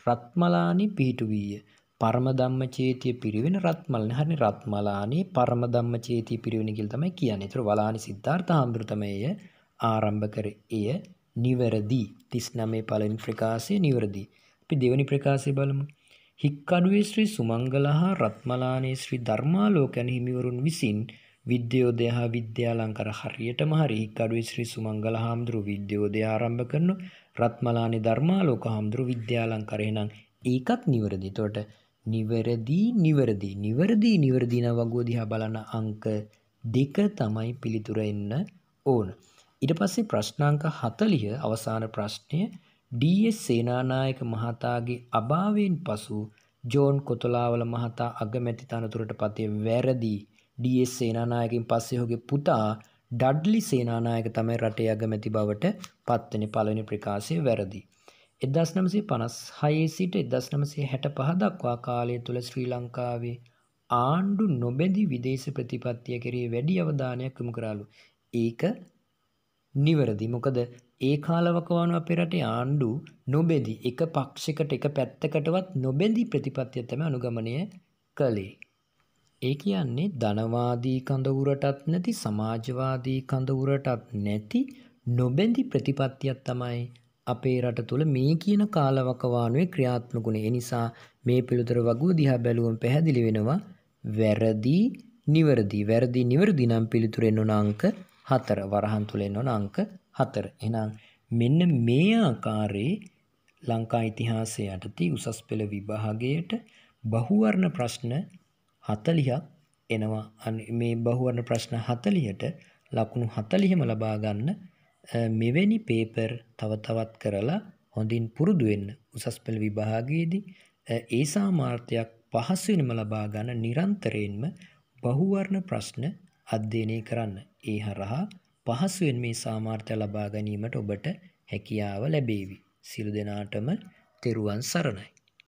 රත්මලානේ පිහිටුවීය. පරම ධම්මචේතිය පිරිවෙන රත්මලානේ. හරිනේ රත්මලානේ පරම ධම්මචේතිය පිරිවෙන කියලා තමයි කියන්නේ. ඒතර වලානේ සිද්ධාර්ථ හාමුදුරු තමයි ආරම්භ කර එය නිවැරදි 39 පළවෙනි ප්‍රකාශය නිවැරදි. අපි දෙවෙනි ප්‍රකාශය බලමු. හික්කඩුවේ ශ්‍රී සුමංගල හා රත්මලානේ ශ්‍රී ධර්මාලෝකයන් හිමිවරුන් විසින් විද්‍යෝදය හා විද්‍යාලංකර හරියටම හරි හික්කඩුවේ ශ්‍රී සුමංගල හාමුදුරුව විද්‍යෝදය ආරම්භ කරන රත්මලානේ ධර්මාලෝක හාමුදුරුව විද්‍යාලංකර එහෙනම් ඒකත් නිවැරදි. එතකොට නිවැරදි නිවැරදි නිවැරදි නිවැරදි නම් වගුව දිහා බලන අංක දෙක තමයි පිළිතුර එන්න ඕන. ඊට පස්සේ ප්‍රශ්නාංක 40 අවසාන ප්‍රශ්නය ඩී.එස්. සේනානායක මහතාගේ අභාවයෙන් පසු ජෝන් කොතලාවල මහතා අගමැති තනතුරට පතේ වැරදි ඩී.එස්. සේනානායකින් පස්සේ ඔහුගේ පුතා ඩඩ්ලි සේනානායක තමයි රටේ අගමැති බවට පත්වෙන පළවෙනි ප්‍රකාශය වැරදි. 1956 සිට 1965 දක්වා කාලය තුල ශ්‍රී ලංකාවේ ආණ්ඩු නොබැඳි විදේශ ප්‍රතිපත්තිය කෙරේ වැඩි අවධානයක් යොමු කරාලු. ඒක නිවැරදි. මොකද ඒ කාලවකවානුව අපේ රටේ ආණ්ඩු නොබෙදී එක පක්ෂයකට එක පැත්තකටවත් නොබෙදී ප්‍රතිපත්තිය තමයි අනුගමනය කළේ. ඒ කියන්නේ ධනවාදී කඳවුරටත් නැති සමාජවාදී කඳවුරටත් නැති නොබෙඳි ප්‍රතිපත්තියක් තමයි අපේ රට තුළ මේ කියන කාලවකවානුවේ ක්‍රියාත්මකුණ එනිසා මේ පිළිතුර වගුව දිහා බැලුවම් පැහැදිලි වෙනවා වැරදි නිවරදි වැරදි නිවරදි නම් පිළිතුරෙන් නොනංක හතර වරහන් තුළෙන් ඕන අංක හතර එනම් මෙන්න මේ ආකාරයේ ලංකා ඉතිහාසය යටති උසස් පෙළ විභාගයට බහුවර්ණ ප්‍රශ්න හතලිහක් එනවා මේ බහුවර්ණ ප්‍රශ්න හතලියට ලකුණු හතලිහෙම ලබාගන්න මෙවැනි පේපර් තවතවත් කරලා හොඳින් පුරුදුවෙන්න උසස් පෙළ විභාගයේදී ඒ සාමාර්ථයක් පහසුවෙනම ලබාගන්න නිරන්තරයෙන්ම බහුවර්ණ ප්‍රශ්න අධ්‍යයනය කරන්න ඒ හරහා පහසුවෙන් මේ සාමාර්ථය ලබා ගැනීමට ඔබට හැකියාව ලැබේවි. සිළු දෙනාටම තෙරුවන් සරණයි.